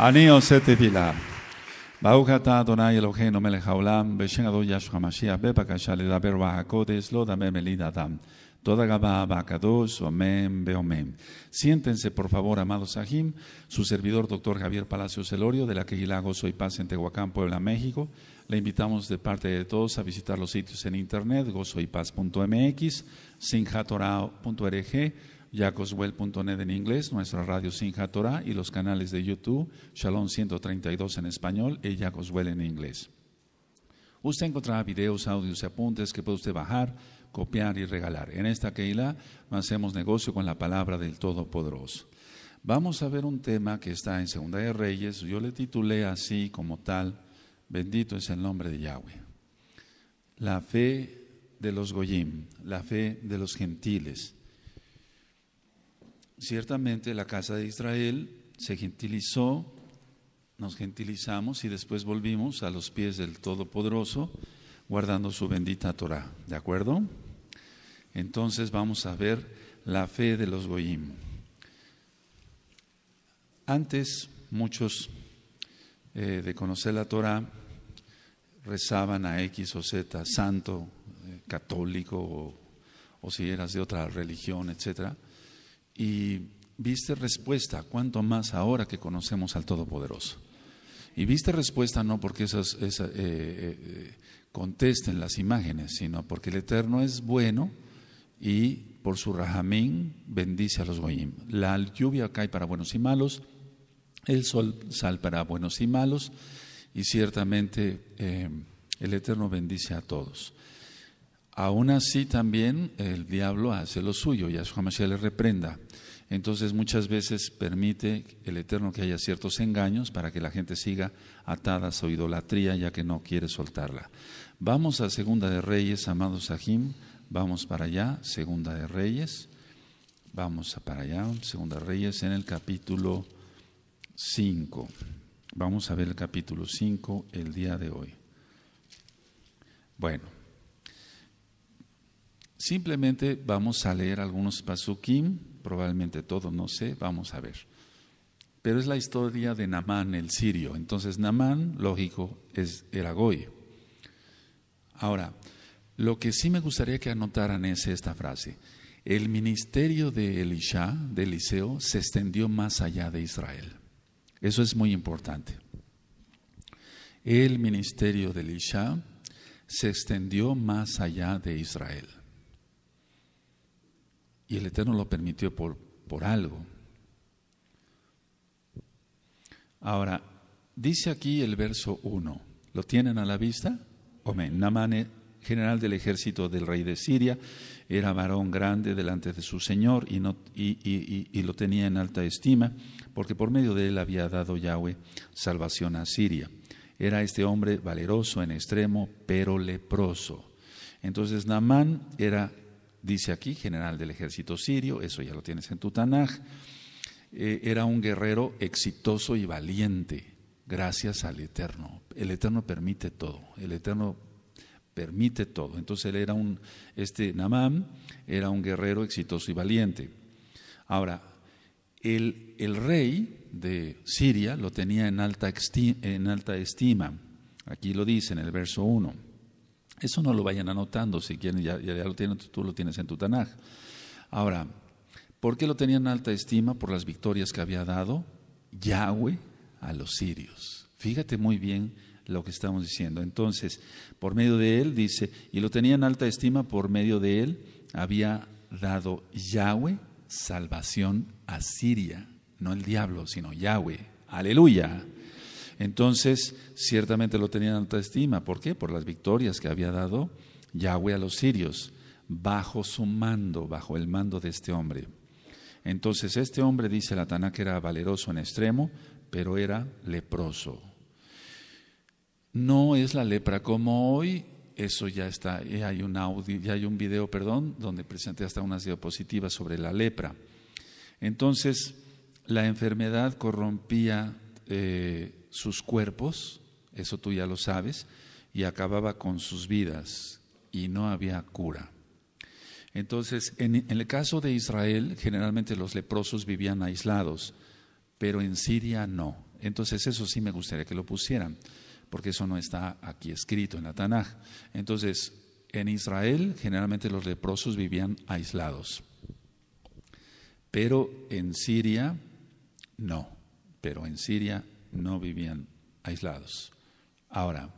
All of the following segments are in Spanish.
אני עושה תפילה. ברוך אתה אדוני אלוהינו מלך העולם, בשם אדון ישו המשיח, בבקשה לדבר רוח הקודש, לא דמם מליד אדם. Toda Gabá, Bacados, Omen, Beomen. Siéntense, por favor, amados Sahim, su servidor, doctor Javier Palacios Elorio, de la Quejilá Gozo y Paz en Tehuacán, Puebla, México. Le invitamos de parte de todos a visitar los sitios en internet gozoypaz.mx, sinjatorao.org, yacoswell.net en inglés, nuestra radio Sinja Torah y los canales de YouTube, Shalom 132 en español y Yacoswell en inglés. Usted encontrará videos, audios y apuntes que puede usted bajar, copiar y regalar. En esta keila hacemos negocio con la palabra del Todopoderoso. Vamos a ver un tema que está en Segunda de Reyes. Yo le titulé así como tal, bendito es el nombre de Yahweh. La fe de los Goyim, la fe de los gentiles ciertamente la casa de Israel se gentilizó, nos gentilizamos y después volvimos a los pies del Todopoderoso guardando su bendita Torah. ¿De acuerdo? Entonces vamos a ver la fe de los Goyim. Antes muchos eh, de conocer la Torah rezaban a X o Z, santo, eh, católico o, o si eras de otra religión, etcétera y viste respuesta, cuanto más ahora que conocemos al Todopoderoso. Y viste respuesta no porque esas, eh, eh, contesten las imágenes, sino porque el Eterno es bueno y por su rajamín bendice a los goyim. La lluvia cae para buenos y malos, el sol sal para buenos y malos, y ciertamente eh, el Eterno bendice a todos. Aún así también el diablo hace lo suyo, y a su ya le reprenda. Entonces muchas veces permite el Eterno que haya ciertos engaños para que la gente siga atada a su idolatría ya que no quiere soltarla. Vamos a Segunda de Reyes, amados Sahim, vamos para allá, Segunda de Reyes, vamos para allá, Segunda de Reyes en el capítulo 5. Vamos a ver el capítulo 5 el día de hoy. Bueno. Simplemente vamos a leer algunos pasukim, probablemente todos, no sé, vamos a ver. Pero es la historia de Namán el sirio. Entonces Namán, lógico, es Eragoy. Ahora, lo que sí me gustaría que anotaran es esta frase. El ministerio de Elisha, de Eliseo, se extendió más allá de Israel. Eso es muy importante. El ministerio de Elisha se extendió más allá de Israel. Y el Eterno lo permitió por, por algo. Ahora, dice aquí el verso 1, ¿lo tienen a la vista? Omen, eh, general del ejército del rey de Siria, era varón grande delante de su señor y, no, y, y, lo tenía en alta estima, porque por medio de él había dado Yahweh salvación a Siria. Era este hombre valeroso en extremo, pero leproso. Entonces Naamán era dice aquí, general del ejército sirio, eso ya lo tienes en tu eh, era un guerrero exitoso y valiente, gracias al Eterno. El Eterno permite todo, el Eterno permite todo. Entonces él era un, este Namam era un guerrero exitoso y valiente. Ahora, el, el rey de Siria lo tenía en alta, en alta estima. Aquí lo dice en el verso 1. Eso no lo vayan anotando, si quieren, ya, lo tienen, tú lo tienes en tu Tanaj. Ahora, ¿por qué lo tenían en alta estima? Por las victorias que había dado Yahweh a los sirios. Fíjate muy bien lo que estamos diciendo. Entonces, por medio de él, dice, y lo tenían en alta estima, por medio de él había dado Yahweh salvación a Siria, no el diablo, sino Yahweh. Aleluya. Entonces, ciertamente lo tenían en alta estima. ¿Por qué? Por las victorias que había dado Yahweh a los sirios, bajo su mando, bajo el mando de este hombre. Entonces, este hombre, dice la que era valeroso en extremo, pero era leproso. No es la lepra como hoy, eso ya está, ya eh, hay un audio, ya hay un video, perdón, donde presenté hasta unas diapositivas sobre la lepra. Entonces, la enfermedad corrompía eh, sus cuerpos, eso tú ya lo sabes, y acababa con sus vidas y no había cura. Entonces, en, el caso de Israel, generalmente los leprosos vivían aislados, pero en Siria no. Entonces, eso sí me gustaría que lo pusieran, porque eso no está aquí escrito en la Tanaj. Entonces, en Israel, generalmente los leprosos vivían aislados, pero en Siria no, pero en Siria no vivían aislados. Ahora,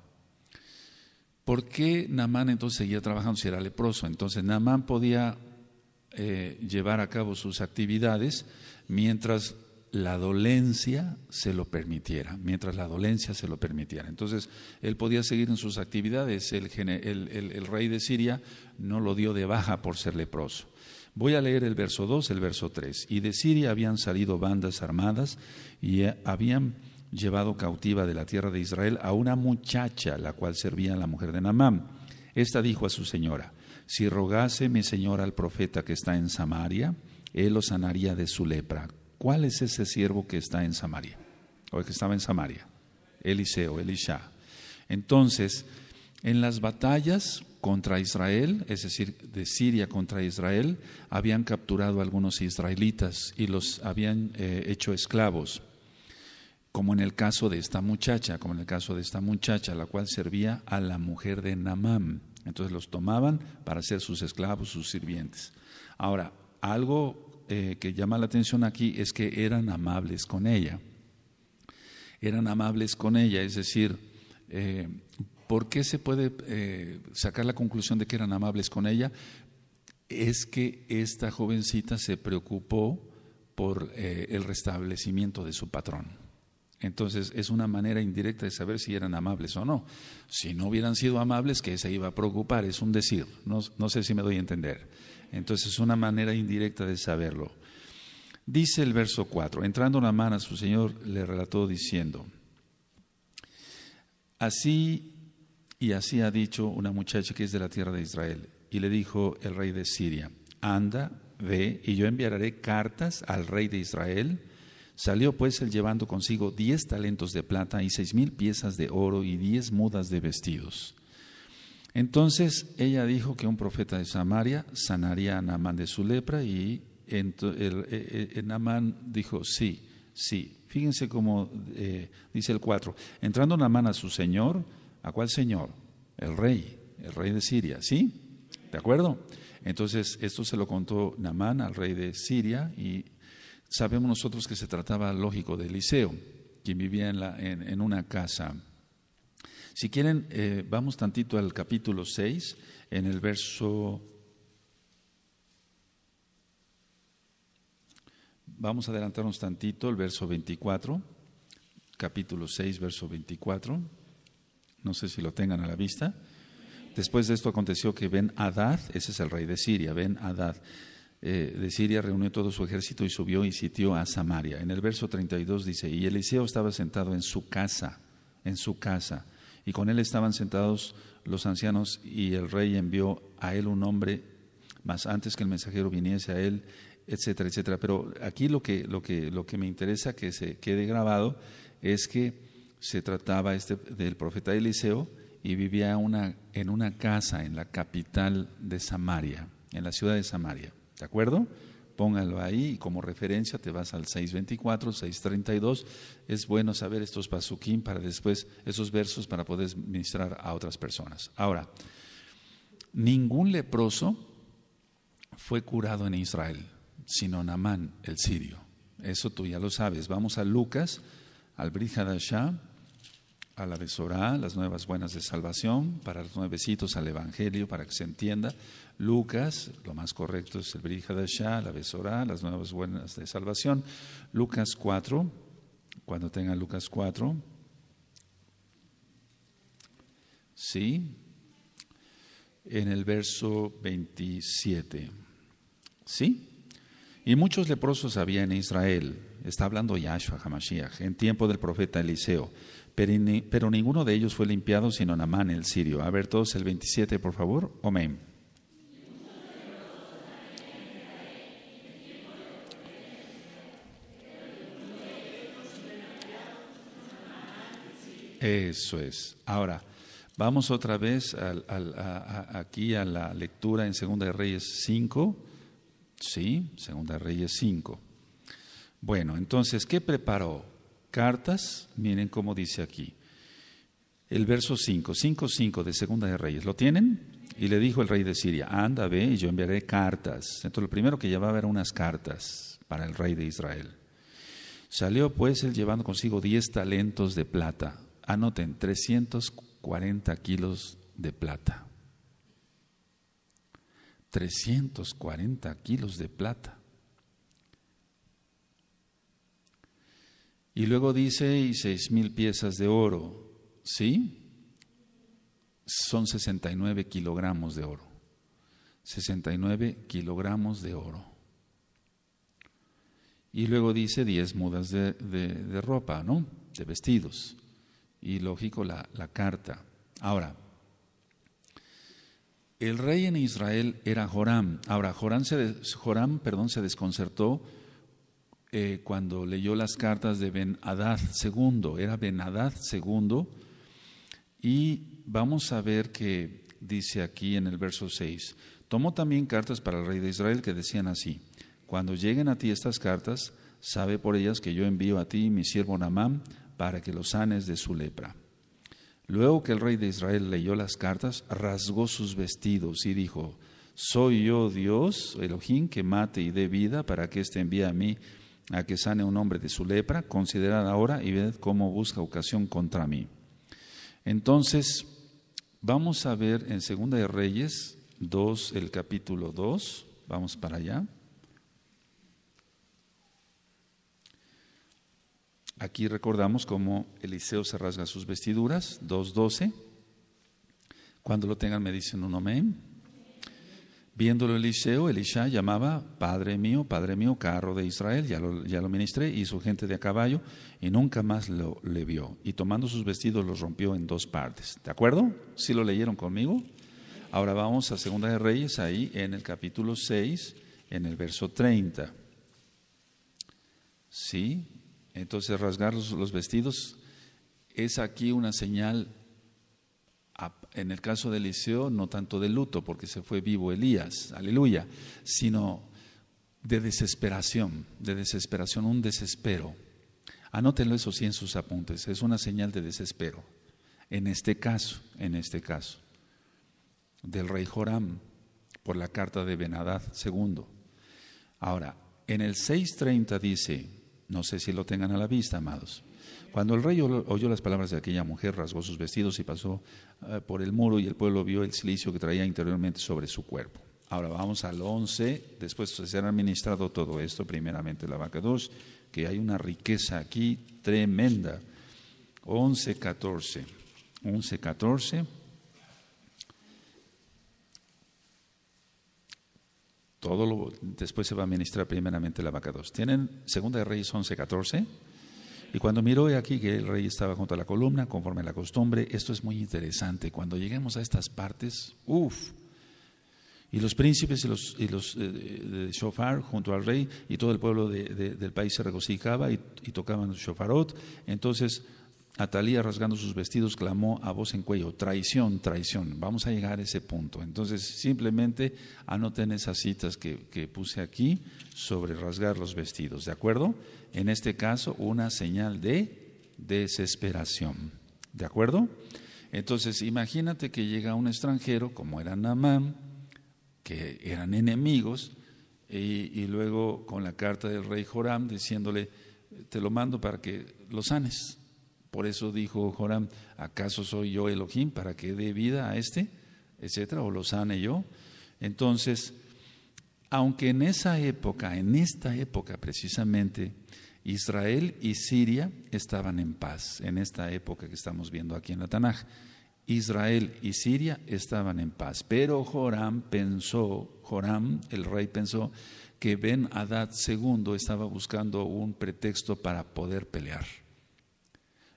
¿por qué Namán entonces seguía trabajando si era leproso? Entonces Naamán podía eh, llevar a cabo sus actividades mientras la dolencia se lo permitiera, mientras la dolencia se lo permitiera. Entonces, él podía seguir en sus actividades, el, el, rey de Siria no lo dio de baja por ser leproso. Voy a leer el verso 2, el verso 3. Y de Siria habían salido bandas armadas y eh, habían llevado cautiva de la tierra de Israel a una muchacha, la cual servía a la mujer de Namam. Esta dijo a su señora, si rogase mi señora al profeta que está en Samaria, él lo sanaría de su lepra. ¿Cuál es ese siervo que está en Samaria? O que estaba en Samaria. Eliseo, Elisha. Entonces, en las batallas contra Israel, es decir, de Siria contra Israel, habían capturado a algunos israelitas y los habían eh, hecho esclavos como en el caso de esta muchacha, como en el caso de esta muchacha, la cual servía a la mujer de Namam. Entonces los tomaban para ser sus esclavos, sus sirvientes. Ahora, algo eh, que llama la atención aquí es que eran amables con ella. Eran amables con ella, es decir, eh, ¿por qué se puede eh, sacar la conclusión de que eran amables con ella? Es que esta jovencita se preocupó por el restablecimiento de su patrón. Entonces es una manera indirecta de saber si eran amables o no. Si no hubieran sido amables, que se iba a preocupar, es un decir, no, sé si me doy a entender. Entonces es una manera indirecta de saberlo. Dice el verso 4, entrando la mano, su Señor le relató diciendo, así y así ha dicho una muchacha que es de la tierra de Israel, y le dijo el rey de Siria, anda, ve, y yo enviaré cartas al rey de Israel Salió pues él llevando consigo diez talentos de plata y seis mil piezas de oro y diez mudas de vestidos. Entonces ella dijo que un profeta de Samaria sanaría a Naamán de su lepra y e, e, e, Naamán dijo, sí, sí. Fíjense cómo eh, dice el 4. Entrando Naamán a su señor, ¿a cuál señor? El rey, el rey de Siria, ¿sí? ¿De acuerdo? Entonces esto se lo contó Naamán al rey de Siria y sabemos nosotros que se trataba, lógico, de Eliseo, quien vivía en, la, en, una casa. Si quieren, eh, vamos tantito al capítulo 6, en el verso... Vamos a adelantarnos tantito, el verso 24, capítulo 6, verso 24. No sé si lo tengan a la vista. Después de esto aconteció que Ben Adad, ese es el rey de Siria, Ben Adad. Eh, de Siria reunió todo su ejército y subió y sitió a Samaria. En el verso 32 dice, y Eliseo estaba sentado en su casa, en su casa, y con él estaban sentados los ancianos y el rey envió a él un hombre, Más antes que el mensajero viniese a él, etcétera, etcétera. Pero aquí lo que, me interesa que se quede grabado es que se trataba este, del profeta Eliseo y vivía en una casa en la capital de Samaria, en la ciudad de Samaria. ¿De acuerdo? Póngalo ahí y como referencia te vas al 624, 632. Es bueno saber estos pasuquín para después, esos versos para poder ministrar a otras personas. Ahora, ningún leproso fue curado en Israel, sino Namán, el sirio. Eso tú ya lo sabes. Vamos a Lucas, al Brit a la las nuevas buenas de salvación, para los nuevecitos al Evangelio, para que se entienda. Lucas, lo más correcto es el Brihadashá, la Besorá, las nuevas buenas de salvación. Lucas 4, cuando tenga Lucas 4. Sí, en el verso 27. ¿Sí? Y muchos leprosos había en Israel. Está hablando Yahshua Hamashiach en tiempo del profeta Eliseo pero, ninguno de ellos fue limpiado sino Namán el sirio. A ver todos el 27, por favor. Amén. Eso es. Ahora, vamos otra vez aquí a la lectura en Segunda Reyes 5. Sí, Segunda Reyes 5. Bueno, entonces, ¿qué preparó? cartas, miren cómo dice aquí. El verso 5, 5, 5 de Segunda de Reyes, ¿lo tienen? Y le dijo el rey de Siria, anda, ve, y yo enviaré cartas. Entonces lo primero que llevaba eran unas cartas para el rey de Israel. Salió pues él llevando consigo 10 talentos de plata. Anoten, 340 kilos de plata. 340 kilos de plata. Y luego dice, y seis mil piezas de oro, ¿sí? Son nueve kilogramos de oro. nueve kilogramos de oro. Y luego dice diez mudas de, ropa, ¿no? De vestidos. Y lógico, la, la carta. Ahora, el rey en Israel era Joram. Ahora, Joram, se, Joram perdón, se desconcertó eh, cuando leyó las cartas de Ben Hadad II, era Ben Hadad II, y vamos a ver que dice aquí en el verso 6, tomó también cartas para el rey de Israel que decían así, cuando lleguen a ti estas cartas, sabe por ellas que yo envío a ti mi siervo Namam para que lo sanes de su lepra. Luego que el rey de Israel leyó las cartas, rasgó sus vestidos y dijo, soy yo Dios, Elohim, que mate y dé vida para que éste envíe a mí a que sane un hombre de su lepra, considerad ahora y ved cómo busca ocasión contra mí. Entonces, vamos a ver en Segunda de Reyes 2, el capítulo 2, vamos para allá. Aquí recordamos cómo Eliseo se rasga sus vestiduras, 2.12. Cuando lo tengan me dicen un amén. Viéndolo Eliseo, Elisha llamaba, Padre mío, Padre mío, carro de Israel, ya lo, ya lo ministré, y su gente de a caballo, y nunca más lo, le vio. Y tomando sus vestidos los rompió en dos partes. ¿De acuerdo? ¿Sí lo leyeron conmigo? Ahora vamos a Segunda de Reyes, ahí en el capítulo 6, en el verso 30. ¿Sí? Entonces rasgar los, los vestidos es aquí una señal en el caso de Eliseo, no tanto de luto, porque se fue vivo Elías, aleluya, sino de desesperación, de desesperación, un desespero. Anótenlo eso sí en sus apuntes, es una señal de desespero. En este caso, en este caso, del rey Joram, por la carta de Benadad II. Ahora, en el 6.30 dice, no sé si lo tengan a la vista, amados, cuando el rey oyó las palabras de aquella mujer, rasgó sus vestidos y pasó eh, por el muro y el pueblo vio el silicio que traía interiormente sobre su cuerpo. Ahora vamos al 11, después de ser administrado todo esto, primeramente la vaca 2, que hay una riqueza aquí tremenda. 11, 14. 11, 14. Todo lo, después se va a administrar primeramente la vaca 2. ¿Tienen Segunda de Reyes 11, 14? Y cuando miró aquí que el rey estaba junto a la columna, conforme a la costumbre, esto es muy interesante. Cuando lleguemos a estas partes, uff, y los príncipes y los, y los eh, de shofar junto al rey y todo el pueblo del país se regocijaba y, tocaban tocaban shofarot. Entonces Atalía, rasgando sus vestidos, clamó a voz en cuello, traición, traición. Vamos a llegar a ese punto. Entonces simplemente anoten esas citas que, que puse aquí sobre rasgar los vestidos, ¿de acuerdo? en este caso, una señal de desesperación. ¿De acuerdo? Entonces, imagínate que llega un extranjero, como era Namán, que eran enemigos, y, luego con la carta del rey Joram diciéndole, te lo mando para que lo sanes. Por eso dijo Joram, ¿acaso soy yo Elohim para que dé vida a este? etcétera, o lo sane yo. Entonces, aunque en esa época, en esta época precisamente, Israel y Siria estaban en paz, en esta época que estamos viendo aquí en la Tanaj. Israel y Siria estaban en paz, pero Joram pensó, Joram, el rey pensó, que Ben Adad II estaba buscando un pretexto para poder pelear.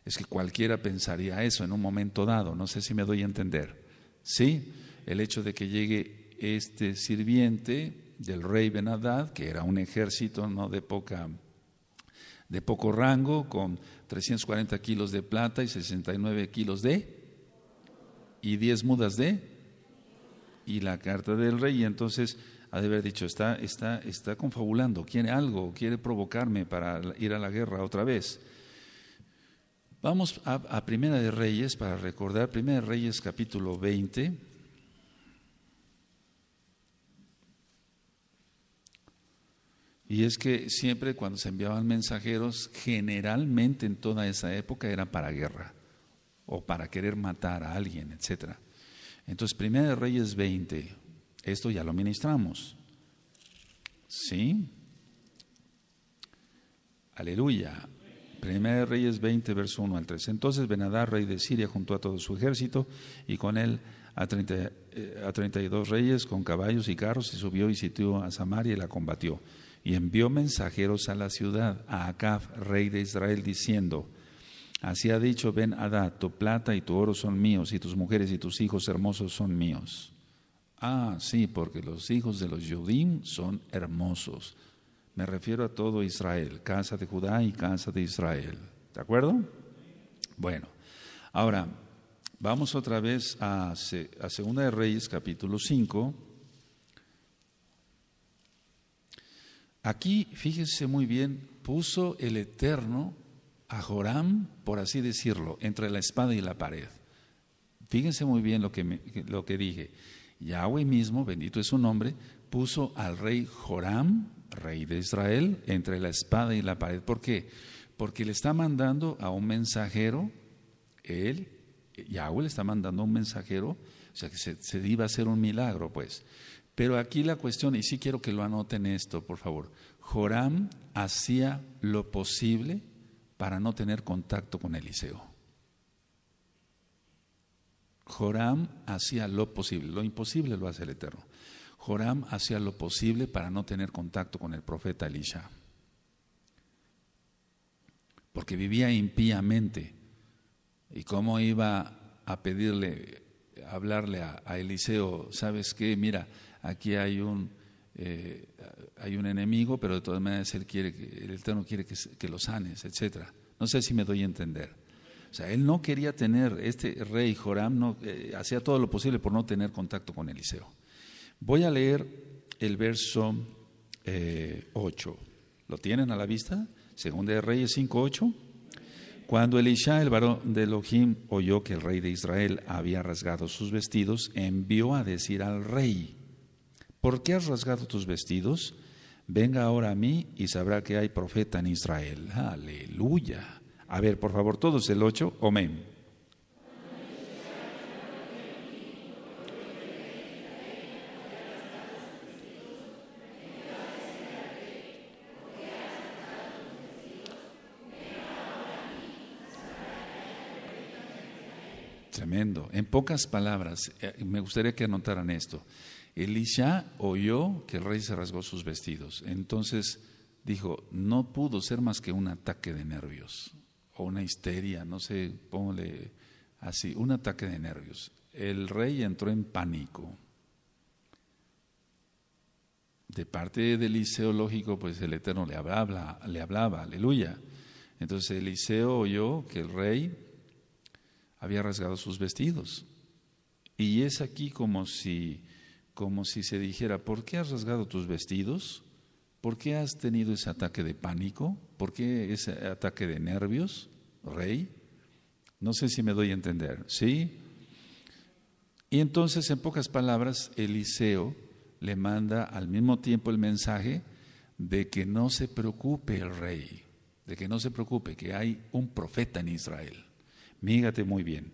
Es que cualquiera pensaría eso en un momento dado, no sé si me doy a entender. Sí, el hecho de que llegue este sirviente del rey Benadad, que era un ejército no de poca de poco rango, con 340 kilos de plata y 69 kilos de y 10 mudas de y la carta del rey. entonces ha de haber dicho, está, está, está confabulando, quiere algo, quiere provocarme para ir a la guerra otra vez. Vamos a, a Primera de Reyes para recordar, Primera de Reyes capítulo 20. Y es que siempre cuando se enviaban mensajeros, generalmente en toda esa época era para guerra o para querer matar a alguien, etc. Entonces, Primera de Reyes 20, esto ya lo ministramos. ¿Sí? Aleluya. Primera de Reyes 20, verso 1 al 3. Entonces Benadar, rey de Siria, juntó a todo su ejército y con él a, eh, a 32 reyes con caballos y carros y subió y sitió a Samaria y la combatió y envió mensajeros a la ciudad, a Acab, rey de Israel, diciendo, Así ha dicho Ben Hadad, tu plata y tu oro son míos, y tus mujeres y tus hijos hermosos son míos. Ah, sí, porque los hijos de los Yodim son hermosos. Me refiero a todo Israel, casa de Judá y casa de Israel. ¿De acuerdo? Bueno, ahora vamos otra vez a, a Segunda de Reyes, capítulo 5. Aquí, fíjese muy bien, puso el Eterno a Joram, por así decirlo, entre la espada y la pared. Fíjense muy bien lo que, lo que dije. Yahweh mismo, bendito es su nombre, puso al rey Joram, rey de Israel, entre la espada y la pared. ¿Por qué? Porque le está mandando a un mensajero, él, Yahweh le está mandando a un mensajero, o sea que se, se iba a hacer un milagro, pues. Pero aquí la cuestión, y sí quiero que lo anoten esto, por favor. Joram hacía lo posible para no tener contacto con Eliseo. Joram hacía lo posible, lo imposible lo hace el Eterno. Joram hacía lo posible para no tener contacto con el profeta Elisha, porque vivía impíamente. ¿Y cómo iba a pedirle, a hablarle a, a Eliseo, sabes qué, mira, aquí hay un, eh, hay un enemigo, pero de todas maneras Él quiere que, el Eterno quiere que, lo sanes, etc. No sé si me doy a entender. O sea, él no quería tener, este rey Joram eh, hacía todo lo posible por no tener contacto con Eliseo. Voy a leer el verso 8. Eh, ¿Lo tienen a la vista? Según de Reyes 5.8. Cuando Elisha, el varón de Elohim, oyó que el rey de Israel había rasgado sus vestidos, envió a decir al rey, ¿por qué has rasgado tus vestidos? Venga ahora a mí y sabrá que hay profeta en Israel. Aleluya. A ver, por favor, todos el 8, amén. Tremendo. En pocas palabras, eh, me gustaría que anotaran esto. Elisha oyó que el rey se rasgó sus vestidos. Entonces dijo, no pudo ser más que un ataque de nervios o una histeria, no sé, póngale así, un ataque de nervios. El rey entró en pánico. De parte de Eliseo, lógico, pues el Eterno le hablaba, le hablaba, aleluya. Entonces Eliseo oyó que el rey había rasgado sus vestidos. Y es aquí como si como si se dijera, ¿por qué has rasgado tus vestidos? ¿Por qué has tenido ese ataque de pánico? ¿Por qué ese ataque de nervios, rey? No sé si me doy a entender, ¿sí? Y entonces, en pocas palabras, Eliseo le manda al mismo tiempo el mensaje de que no se preocupe el rey, de que no se preocupe, que hay un profeta en Israel. Mígate muy bien.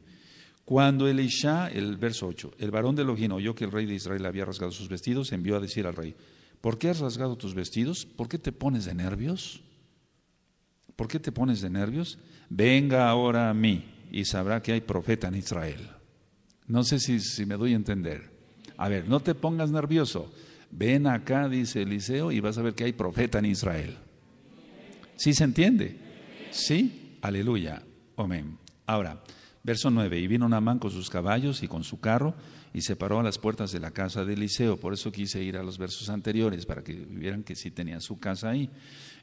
Cuando Elisha, el verso 8, el varón de Elohim oyó que el rey de Israel había rasgado sus vestidos, envió a decir al rey, ¿por qué has rasgado tus vestidos? ¿Por qué te pones de nervios? ¿Por qué te pones de nervios? Venga ahora a mí y sabrá que hay profeta en Israel. No sé si, si me doy a entender. A ver, no te pongas nervioso. Ven acá, dice Eliseo, y vas a ver que hay profeta en Israel. ¿Sí se entiende? Sí, aleluya, amén. Ahora, Verso 9, y vino Namán con sus caballos y con su carro y se paró a las puertas de la casa de Eliseo. Por eso quise ir a los versos anteriores, para que vieran que sí tenía su casa ahí.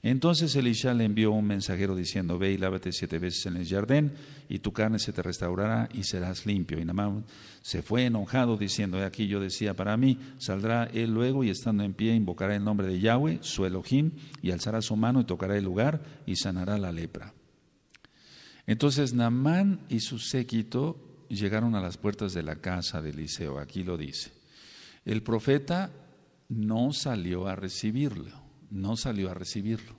Entonces Elisha le envió un mensajero diciendo, ve y lávate siete veces en el jardín y tu carne se te restaurará y serás limpio. Y Namán se fue enojado diciendo, aquí yo decía para mí, saldrá él luego y estando en pie invocará el nombre de Yahweh, su Elohim, y alzará su mano y tocará el lugar y sanará la lepra. Entonces Naamán y su séquito llegaron a las puertas de la casa de Eliseo, aquí lo dice. El profeta no salió a recibirlo, no salió a recibirlo.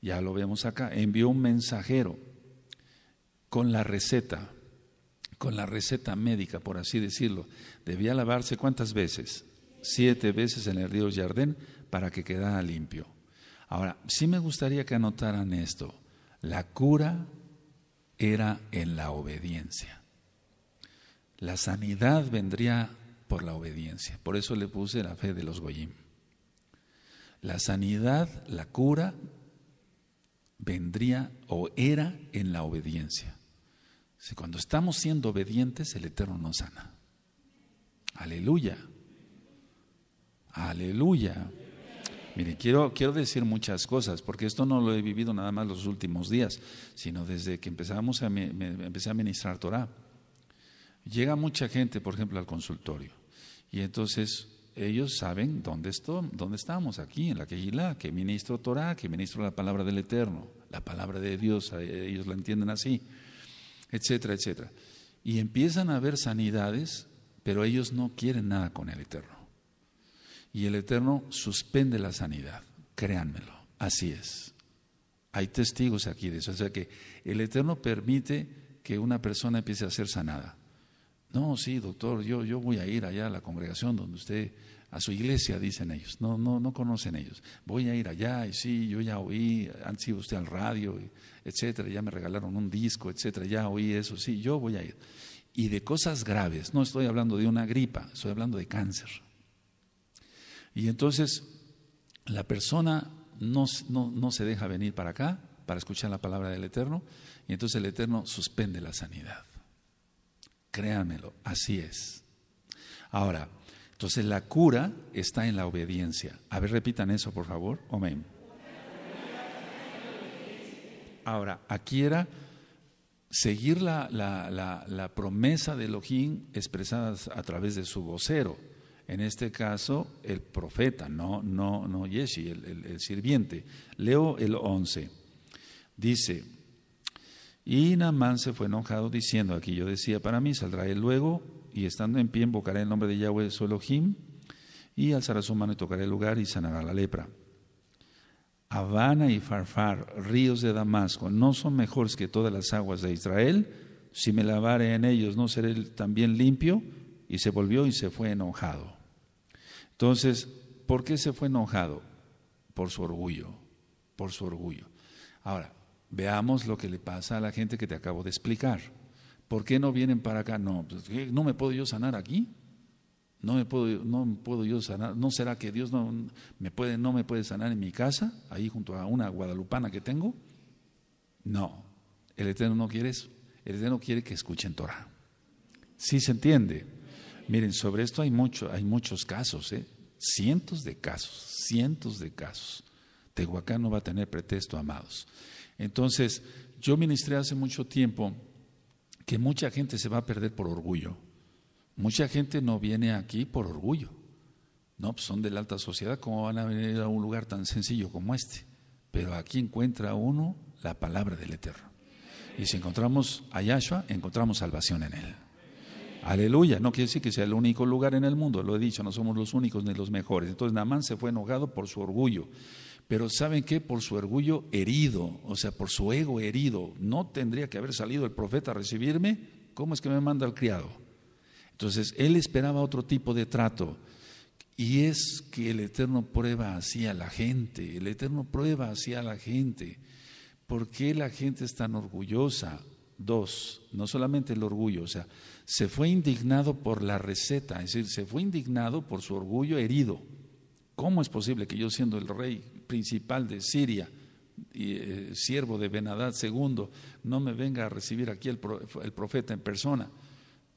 Ya lo vemos acá, envió un mensajero con la receta, con la receta médica, por así decirlo. Debía lavarse cuántas veces? Siete veces en el río Jardín para que quedara limpio. Ahora, sí me gustaría que anotaran esto. La cura era en la obediencia. La sanidad vendría por la obediencia. Por eso le puse la fe de los Goyim. La sanidad, la cura, vendría o era en la obediencia. Si cuando estamos siendo obedientes, el Eterno nos sana. Aleluya. Aleluya. Mire, quiero, quiero decir muchas cosas, porque esto no lo he vivido nada más los últimos días, sino desde que empezamos a, empecé a ministrar Torah. Llega mucha gente, por ejemplo, al consultorio, y entonces ellos saben dónde, estoy, dónde estamos, aquí en la Kejilá, que ministro Torah, que ministro la palabra del Eterno, la palabra de Dios, eh, ellos la entienden así, etcétera, etcétera. Y empiezan a ver sanidades, pero ellos no quieren nada con el Eterno y el Eterno suspende la sanidad. Créanmelo, así es. Hay testigos aquí de eso. O sea que el Eterno permite que una persona empiece a ser sanada. No, sí, doctor, yo, yo voy a ir allá a la congregación donde usted, a su iglesia, dicen ellos. No, no, no conocen ellos. Voy a ir allá y sí, yo ya oí, han sido usted al radio, etcétera, ya me regalaron un disco, etcétera, ya oí eso, sí, yo voy a ir. Y de cosas graves, no estoy hablando de una gripa, estoy hablando de cáncer y entonces la persona no, se deja venir para acá para escuchar la palabra del Eterno y entonces el Eterno suspende la sanidad. Créanmelo, así es. Ahora, entonces la cura está en la obediencia. A ver, repitan eso, por favor. Amén. Ahora, aquí era seguir la, la promesa de Elohim expresada a través de su vocero en este caso el profeta, no, no, no Yeshi, el, sirviente. Leo el 11. Dice, y Naamán se fue enojado diciendo, aquí yo decía, para mí saldrá él luego, y estando en pie invocaré el nombre de Yahweh su Elohim, y alzará su mano y tocaré el lugar y sanará la lepra. Habana y Farfar, ríos de Damasco, no son mejores que todas las aguas de Israel. Si me lavare en ellos, ¿no seré también limpio? Y se volvió y se fue enojado. Entonces, ¿por qué se fue enojado? Por su orgullo, por su orgullo. Ahora, veamos lo que le pasa a la gente que te acabo de explicar. ¿Por qué no vienen para acá? No, pues, no me puedo yo sanar aquí. No me puedo, no puedo yo sanar. ¿No será que Dios no me puede, no me puede sanar en mi casa, ahí junto a una guadalupana que tengo? No, el Eterno no quiere eso. El Eterno quiere que escuchen Torah. Sí se entiende. Miren, sobre esto hay, hay muchos casos, ¿eh? cientos de casos, cientos de casos. Tehuacán no va a tener pretexto, amados. Entonces, yo ministré hace mucho tiempo que mucha gente se va a perder por orgullo. Mucha gente no viene aquí por orgullo. No, pues son de la alta sociedad, ¿cómo van a venir a un lugar tan sencillo como este? Pero aquí encuentra uno la palabra del Eterno. Y si encontramos a Yahshua, encontramos salvación en él. Aleluya, no quiere decir que sea el único lugar en el mundo, lo he dicho, no somos los únicos ni los mejores. Entonces Namán se fue enojado por su orgullo, pero ¿saben qué? Por su orgullo herido, o sea, por su ego herido. No tendría que haber salido el profeta a recibirme, ¿cómo es que me manda el criado? Entonces él esperaba otro tipo de trato. Y es que el Eterno prueba así a la gente, el Eterno prueba así a la gente. ¿Por qué la gente es tan orgullosa? Dos, no solamente el orgullo, o sea, se fue indignado por la receta, es decir, se fue indignado por su orgullo herido. ¿Cómo es posible que yo siendo el rey principal de Siria, y, eh, siervo de Benadad II, no me venga a recibir aquí el, profeta en persona?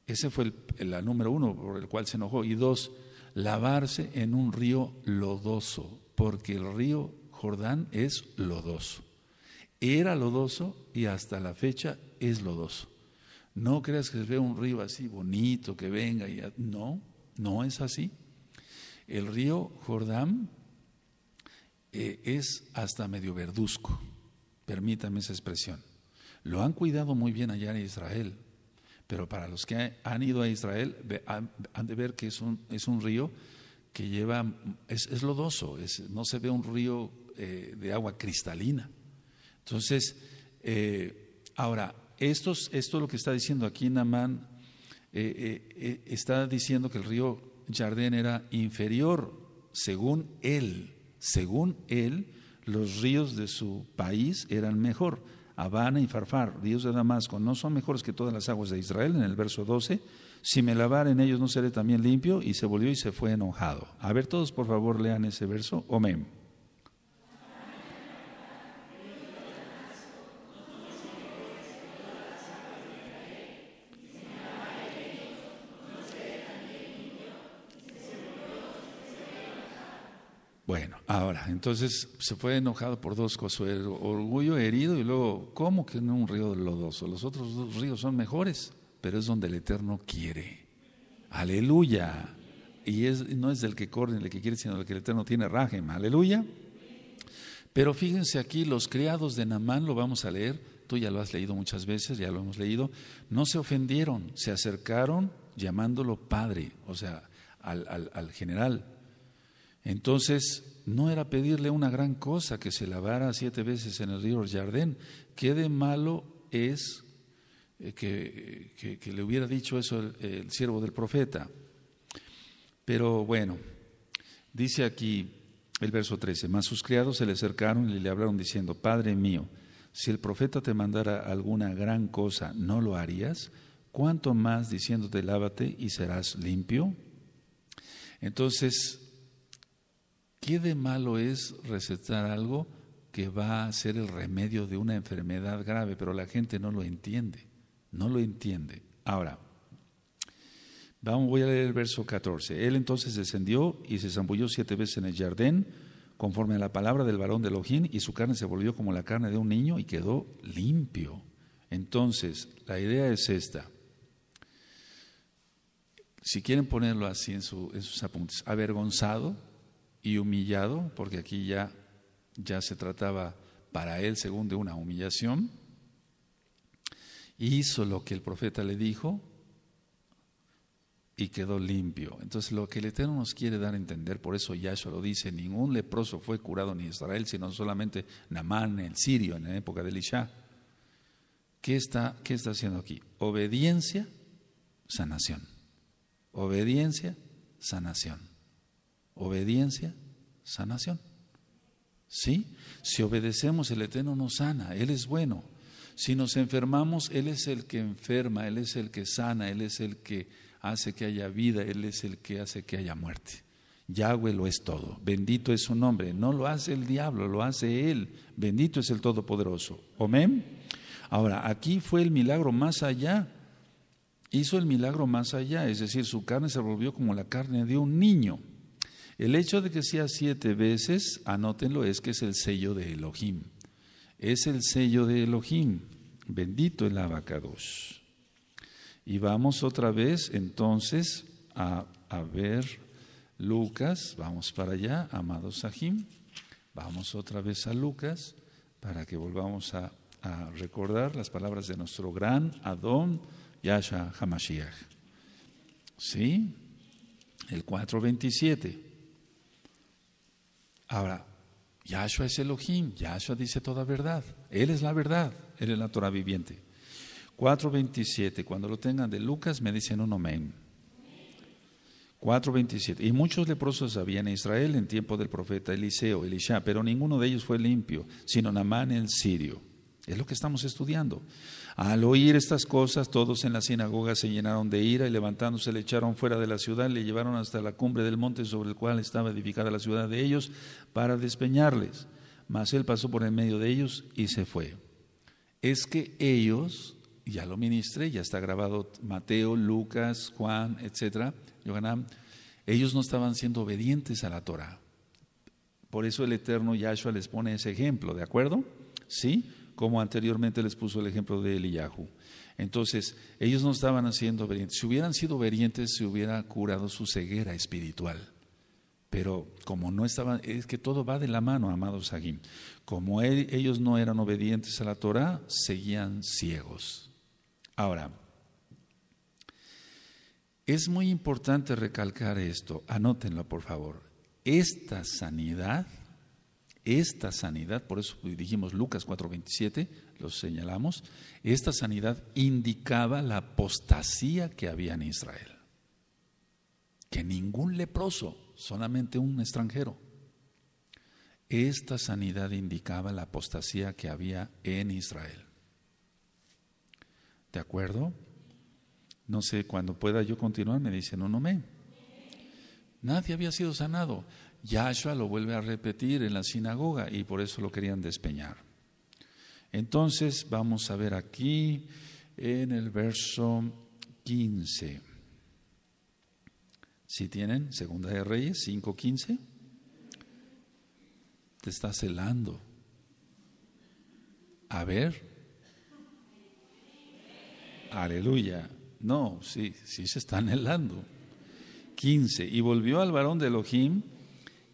Ese fue el, número uno por el cual se enojó. Y dos, lavarse en un río lodoso, porque el río Jordán es lodoso. Era lodoso y hasta la fecha es lodoso. No creas que se vea un río así bonito, que venga y... No, no es así. El río Jordán eh, es hasta medio verduzco, permítame esa expresión. Lo han cuidado muy bien allá en Israel, pero para los que han ido a Israel han de ver que es un, es un río que lleva, es, lodoso, no se ve un río eh, de agua cristalina. Entonces, eh, ahora, esto es lo que está diciendo aquí Namán, eh, eh, eh, está diciendo que el río Jardén era inferior, según él, según él, los ríos de su país eran mejor. Habana y Farfar, ríos de Damasco, no son mejores que todas las aguas de Israel, en el verso 12. Si me lavar en ellos no seré también limpio, y se volvió y se fue enojado. A ver, todos por favor lean ese verso. omen. Ahora, entonces se fue enojado por dos cosas, orgullo herido y luego, ¿cómo que no un río lodoso? Los otros dos ríos son mejores, pero es donde el Eterno quiere. Aleluya. Y es, no es del que corre ni el que quiere, sino del que el Eterno tiene rajem. Aleluya. Pero fíjense aquí, los criados de Namán, lo vamos a leer, tú ya lo has leído muchas veces, ya lo hemos leído, no se ofendieron, se acercaron llamándolo padre, o sea, al, al, al general entonces, no era pedirle una gran cosa que se lavara siete veces en el río Jardín. ¿Qué de malo es eh, que, le hubiera dicho eso el, siervo del profeta? Pero bueno, dice aquí el verso 13, mas sus criados se le acercaron y le hablaron diciendo, Padre mío, si el profeta te mandara alguna gran cosa, ¿no lo harías? ¿Cuánto más diciéndote lávate y serás limpio? Entonces, ¿Qué de malo es recetar algo que va a ser el remedio de una enfermedad grave? Pero la gente no lo entiende, no lo entiende. Ahora, vamos, voy a leer el verso 14. Él entonces descendió y se zambulló siete veces en el jardín, conforme a la palabra del varón de Elohim, y su carne se volvió como la carne de un niño y quedó limpio. Entonces, la idea es esta. Si quieren ponerlo así en, en sus apuntes, avergonzado, y humillado, porque aquí ya, ya se trataba para él, según de una humillación, hizo lo que el profeta le dijo y quedó limpio. Entonces lo que el Eterno nos quiere dar a entender, por eso Yahshua lo dice, ningún leproso fue curado en Israel, sino solamente Namán, el sirio, en la época de Elisha. está, ¿Qué está haciendo aquí? Obediencia, sanación. Obediencia, sanación obediencia, sanación. ¿Sí? Si obedecemos, el Eterno nos sana, Él es bueno. Si nos enfermamos, Él es el que enferma, Él es el que sana, Él es el que hace que haya vida, Él es el que hace que haya muerte. Yahweh lo es todo, bendito es su nombre. No lo hace el diablo, lo hace Él. Bendito es el Todopoderoso. Amén. Ahora, aquí fue el milagro más allá. Hizo el milagro más allá, es decir, su carne se volvió como la carne de un niño. El hecho de que sea siete veces, anótenlo, es que es el sello de Elohim. Es el sello de Elohim. Bendito el abacados. Y vamos otra vez entonces a, ver Lucas. Vamos para allá, amado Sahim. Vamos otra vez a Lucas para que volvamos a, a recordar las palabras de nuestro gran Adón Yasha Hamashiach. ¿Sí? El 427. Ahora, Yahshua es Elohim, Yahshua dice toda verdad. Él es la verdad, Él es la Torah viviente. 4.27, cuando lo tengan de Lucas, me dicen un amén. 4.27, y muchos leprosos había en Israel en tiempo del profeta Eliseo, Elisha, pero ninguno de ellos fue limpio, sino Namán el sirio. Es lo que estamos estudiando. Al oír estas cosas, todos en la sinagoga se llenaron de ira y levantándose le echaron fuera de la ciudad, le llevaron hasta la cumbre del monte sobre el cual estaba edificada la ciudad de ellos para despeñarles. Mas él pasó por en medio de ellos y se fue. Es que ellos, ya lo ministré, ya está grabado Mateo, Lucas, Juan, etcétera, Yohanan, ellos no estaban siendo obedientes a la Torah. Por eso el eterno Yahshua les pone ese ejemplo, ¿de acuerdo? Sí como anteriormente les puso el ejemplo de Eliyahu. Entonces, ellos no estaban haciendo obedientes. Si hubieran sido obedientes, se hubiera curado su ceguera espiritual. Pero como no estaban, es que todo va de la mano, amados Sagim. Como ellos no eran obedientes a la Torah, seguían ciegos. Ahora, es muy importante recalcar esto, anótenlo por favor. Esta sanidad esta sanidad, por eso dijimos Lucas 4:27, lo señalamos, esta sanidad indicaba la apostasía que había en Israel. Que ningún leproso, solamente un extranjero. Esta sanidad indicaba la apostasía que había en Israel. ¿De acuerdo? No sé, cuando pueda yo continuar, me dicen, no, no me. Nadie había sido sanado. Yahshua lo vuelve a repetir en la sinagoga y por eso lo querían despeñar. Entonces vamos a ver aquí en el verso 15. Si tienen Segunda de Reyes 5:15, te está helando. A ver. Aleluya. No, sí, sí se está helando. 15. Y volvió al varón de Elohim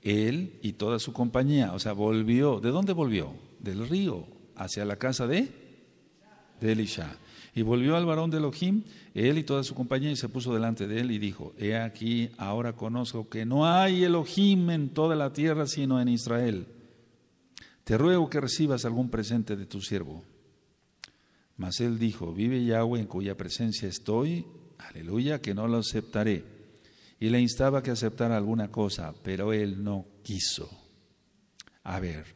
él y toda su compañía. O sea, volvió. ¿De dónde volvió? Del río, hacia la casa de, Elisha. Y volvió al varón de Elohim, él y toda su compañía, y se puso delante de él y dijo, He aquí, ahora conozco que no hay Elohim en toda la tierra, sino en Israel. Te ruego que recibas algún presente de tu siervo. Mas él dijo, Vive Yahweh en cuya presencia estoy, aleluya, que no lo aceptaré y le instaba que aceptara alguna cosa, pero él no quiso. A ver,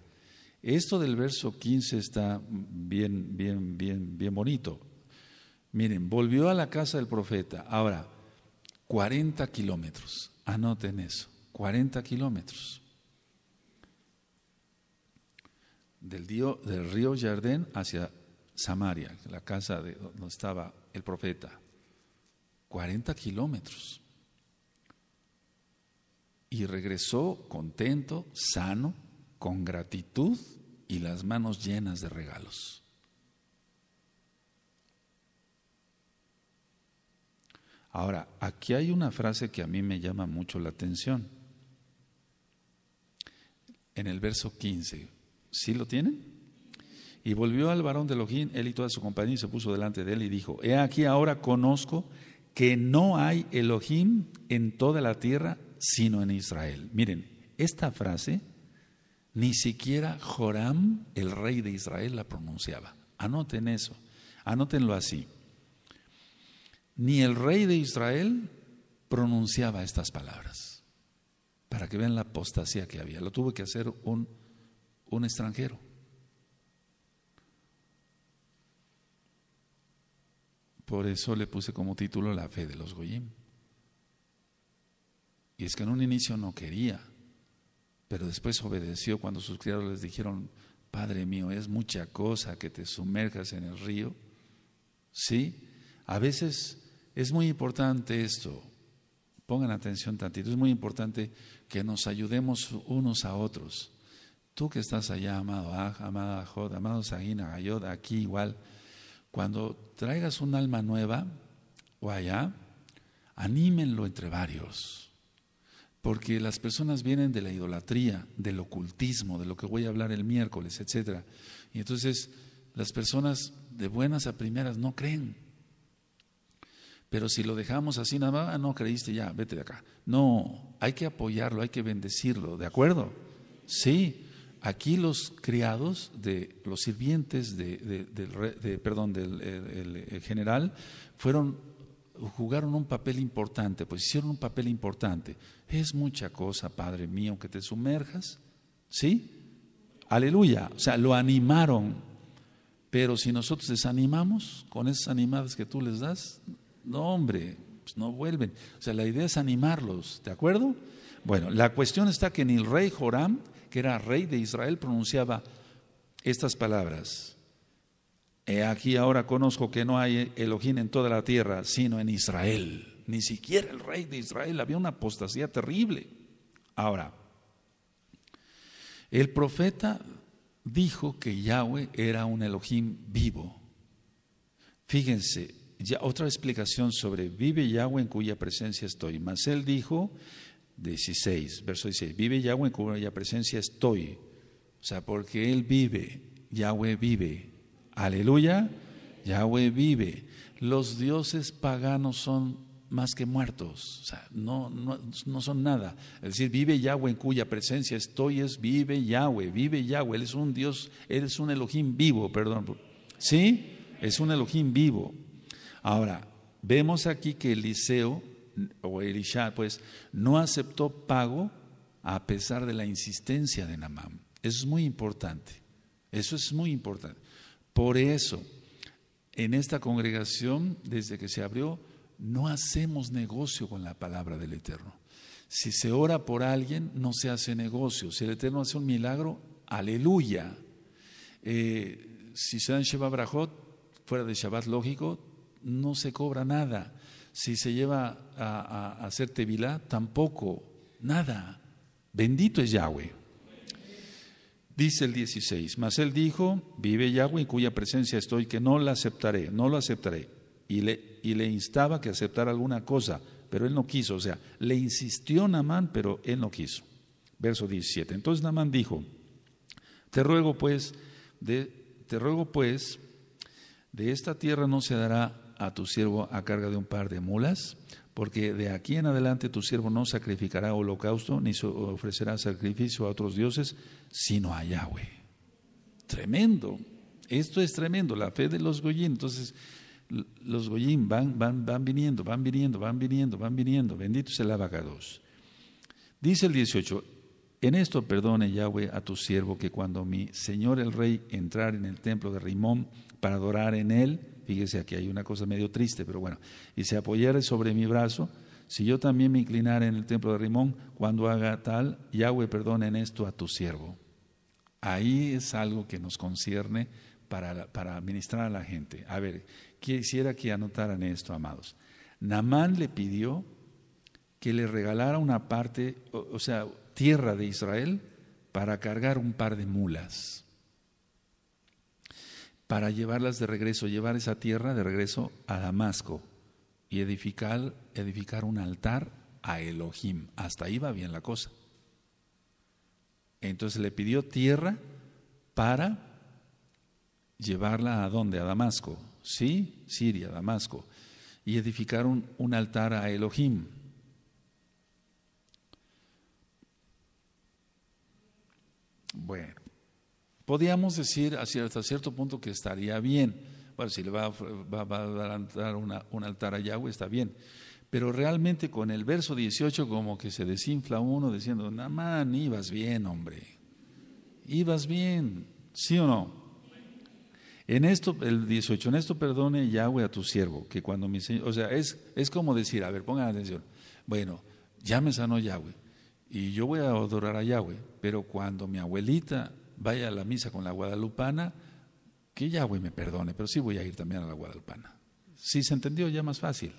esto del verso 15 está bien, bien, bien, bien bonito. Miren, volvió a la casa del profeta. Ahora, 40 kilómetros. Anoten eso. 40 kilómetros. Del, río, del río Jardín hacia Samaria, la casa de donde estaba el profeta. 40 kilómetros y regresó contento, sano, con gratitud y las manos llenas de regalos. Ahora, aquí hay una frase que a mí me llama mucho la atención. En el verso 15, ¿sí lo tienen? Y volvió al varón de Elohim, él y toda su compañía, y se puso delante de él y dijo, He aquí ahora conozco que no hay Elohim en toda la tierra sino en Israel. Miren, esta frase ni siquiera Joram, el rey de Israel, la pronunciaba. Anoten eso, anótenlo así. Ni el rey de Israel pronunciaba estas palabras, para que vean la apostasía que había. Lo tuvo que hacer un, un extranjero. Por eso le puse como título La fe de los Goyim. Y es que en un inicio no quería, pero después obedeció cuando sus criados les dijeron, Padre mío, es mucha cosa que te sumerjas en el río. ¿Sí? A veces es muy importante esto. Pongan atención tantito, es muy importante que nos ayudemos unos a otros. Tú que estás allá, amado ah, Amado Jod, amado Sagina, Ayod, aquí igual, cuando traigas un alma nueva o allá, anímenlo entre varios porque las personas vienen de la idolatría, del ocultismo, de lo que voy a hablar el miércoles, etcétera. Y entonces las personas de buenas a primeras no creen. Pero si lo dejamos así nada más, ah, no creíste ya, vete de acá. No, hay que apoyarlo, hay que bendecirlo, ¿de acuerdo? Sí, aquí los criados de los sirvientes de, de, perdón, del general fueron jugaron un papel importante, pues hicieron un papel importante. Es mucha cosa, Padre mío, que te sumerjas, ¿sí? Aleluya, o sea, lo animaron, pero si nosotros desanimamos con esas animadas que tú les das, no, hombre, pues no vuelven. O sea, la idea es animarlos, ¿de acuerdo? Bueno, la cuestión está que ni el rey Joram, que era rey de Israel, pronunciaba estas palabras. He aquí ahora conozco que no hay Elohim en toda la tierra, sino en Israel. Ni siquiera el rey de Israel, había una apostasía terrible. Ahora, el profeta dijo que Yahweh era un Elohim vivo. Fíjense, ya otra explicación sobre vive Yahweh en cuya presencia estoy. Mas él dijo, 16, verso 16, vive Yahweh en cuya presencia estoy. O sea, porque él vive, Yahweh vive. Aleluya, Yahweh vive. Los dioses paganos son más que muertos, o sea, no, no, son nada. Es decir, vive Yahweh en cuya presencia estoy, es vive Yahweh, vive Yahweh, Él es un Dios, eres es un Elohim vivo, perdón. ¿Sí? Es un Elohim vivo. Ahora, vemos aquí que Eliseo, o Elisha, pues, no aceptó pago a pesar de la insistencia de Namam. Eso es muy importante, eso es muy importante. Por eso, en esta congregación, desde que se abrió, no hacemos negocio con la palabra del Eterno. Si se ora por alguien, no se hace negocio. Si el Eterno hace un milagro, aleluya. Eh, si se dan Shabbat Brajot, fuera de Shabbat lógico, no se cobra nada. Si se lleva a, a hacer Tevilá, tampoco, nada. Bendito es Yahweh. Dice el 16, mas él dijo, vive Yahweh en cuya presencia estoy, que no la aceptaré, no lo aceptaré. Y le, y le instaba que aceptara alguna cosa, pero él no quiso. O sea, le insistió Namán, pero él no quiso. Verso 17. Entonces Namán dijo, te ruego pues, te ruego pues, de esta tierra no se dará a tu siervo a carga de un par de mulas porque de aquí en adelante tu siervo no sacrificará holocausto ni ofrecerá sacrificio a otros dioses, sino a Yahweh. Tremendo. Esto es tremendo, la fe de los Goyim. Entonces, los Goyim van, van, van viniendo, van viniendo, van viniendo, van viniendo. Bendito es el abacados. Dice el 18, en esto perdone Yahweh a tu siervo que cuando mi señor el rey entrar en el templo de Rimón, para adorar en él. Fíjese, aquí hay una cosa medio triste, pero bueno. Y se apoyare sobre mi brazo, si yo también me inclinara en el templo de Rimón, cuando haga tal, Yahweh, perdone en esto a tu siervo. Ahí es algo que nos concierne para, para administrar a la gente. A ver, quisiera que anotaran esto, amados. Namán le pidió que le regalara una parte, o sea, tierra de Israel para cargar un par de mulas para llevarlas de regreso, llevar esa tierra de regreso a Damasco y edificar, edificar un altar a Elohim. Hasta ahí va bien la cosa. Entonces le pidió tierra para llevarla a dónde? A Damasco. ¿Sí? Siria, Damasco. Y edificaron un altar a Elohim. Bueno podíamos decir hasta cierto punto que estaría bien. Bueno, si le va, a dar un altar a Yahweh, está bien. Pero realmente con el verso 18 como que se desinfla uno diciendo, Namán, ibas bien, hombre. Ibas bien, ¿sí o no? En esto, el 18, en esto perdone Yahweh a tu siervo, que cuando mi o sea, es, es como decir, a ver, pongan atención, bueno, ya me sanó Yahweh, y yo voy a adorar a Yahweh, pero cuando mi abuelita vaya a la misa con la guadalupana, que voy me perdone, pero sí voy a ir también a la guadalupana. Si ¿Sí se entendió, ya más fácil.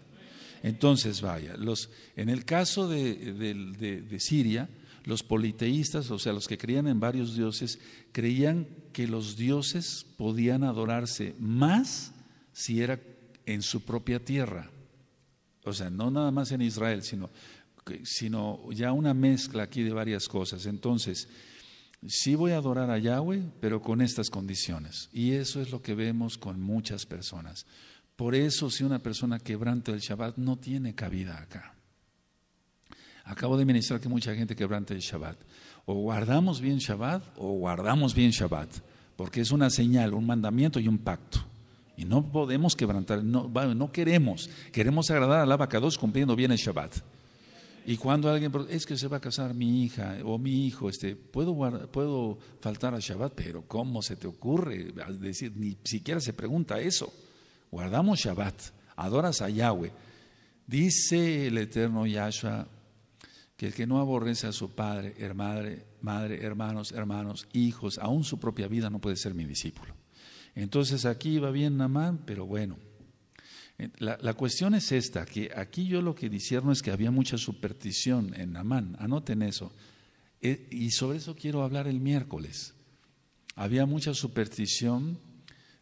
Entonces, vaya, los, en el caso de, de Siria, los politeístas, o sea, los que creían en varios dioses, creían que los dioses podían adorarse más si era en su propia tierra. O sea, no nada más en Israel, sino, sino ya una mezcla aquí de varias cosas. Entonces, sí voy a adorar a Yahweh, pero con estas condiciones. Y eso es lo que vemos con muchas personas. Por eso si una persona quebranta el Shabbat no tiene cabida acá. Acabo de ministrar que mucha gente quebranta el Shabbat. O guardamos bien Shabbat o guardamos bien Shabbat, porque es una señal, un mandamiento y un pacto. Y no podemos quebrantar, no, queremos, queremos agradar a la vaca dos cumpliendo bien el Shabbat. Y cuando alguien, es que se va a casar mi hija o mi hijo, este, puedo, puedo faltar a Shabbat, pero ¿cómo se te ocurre? decir, ni siquiera se pregunta eso. Guardamos Shabbat, adoras a Yahweh. Dice el eterno Yahshua que el que no aborrece a su padre, hermano madre, hermanos, hermanos, hijos, aún su propia vida no puede ser mi discípulo. Entonces aquí va bien Namán, pero bueno, la, cuestión es esta, que aquí yo lo que disierno es que había mucha superstición en Amán, anoten eso, e, y sobre eso quiero hablar el miércoles. Había mucha superstición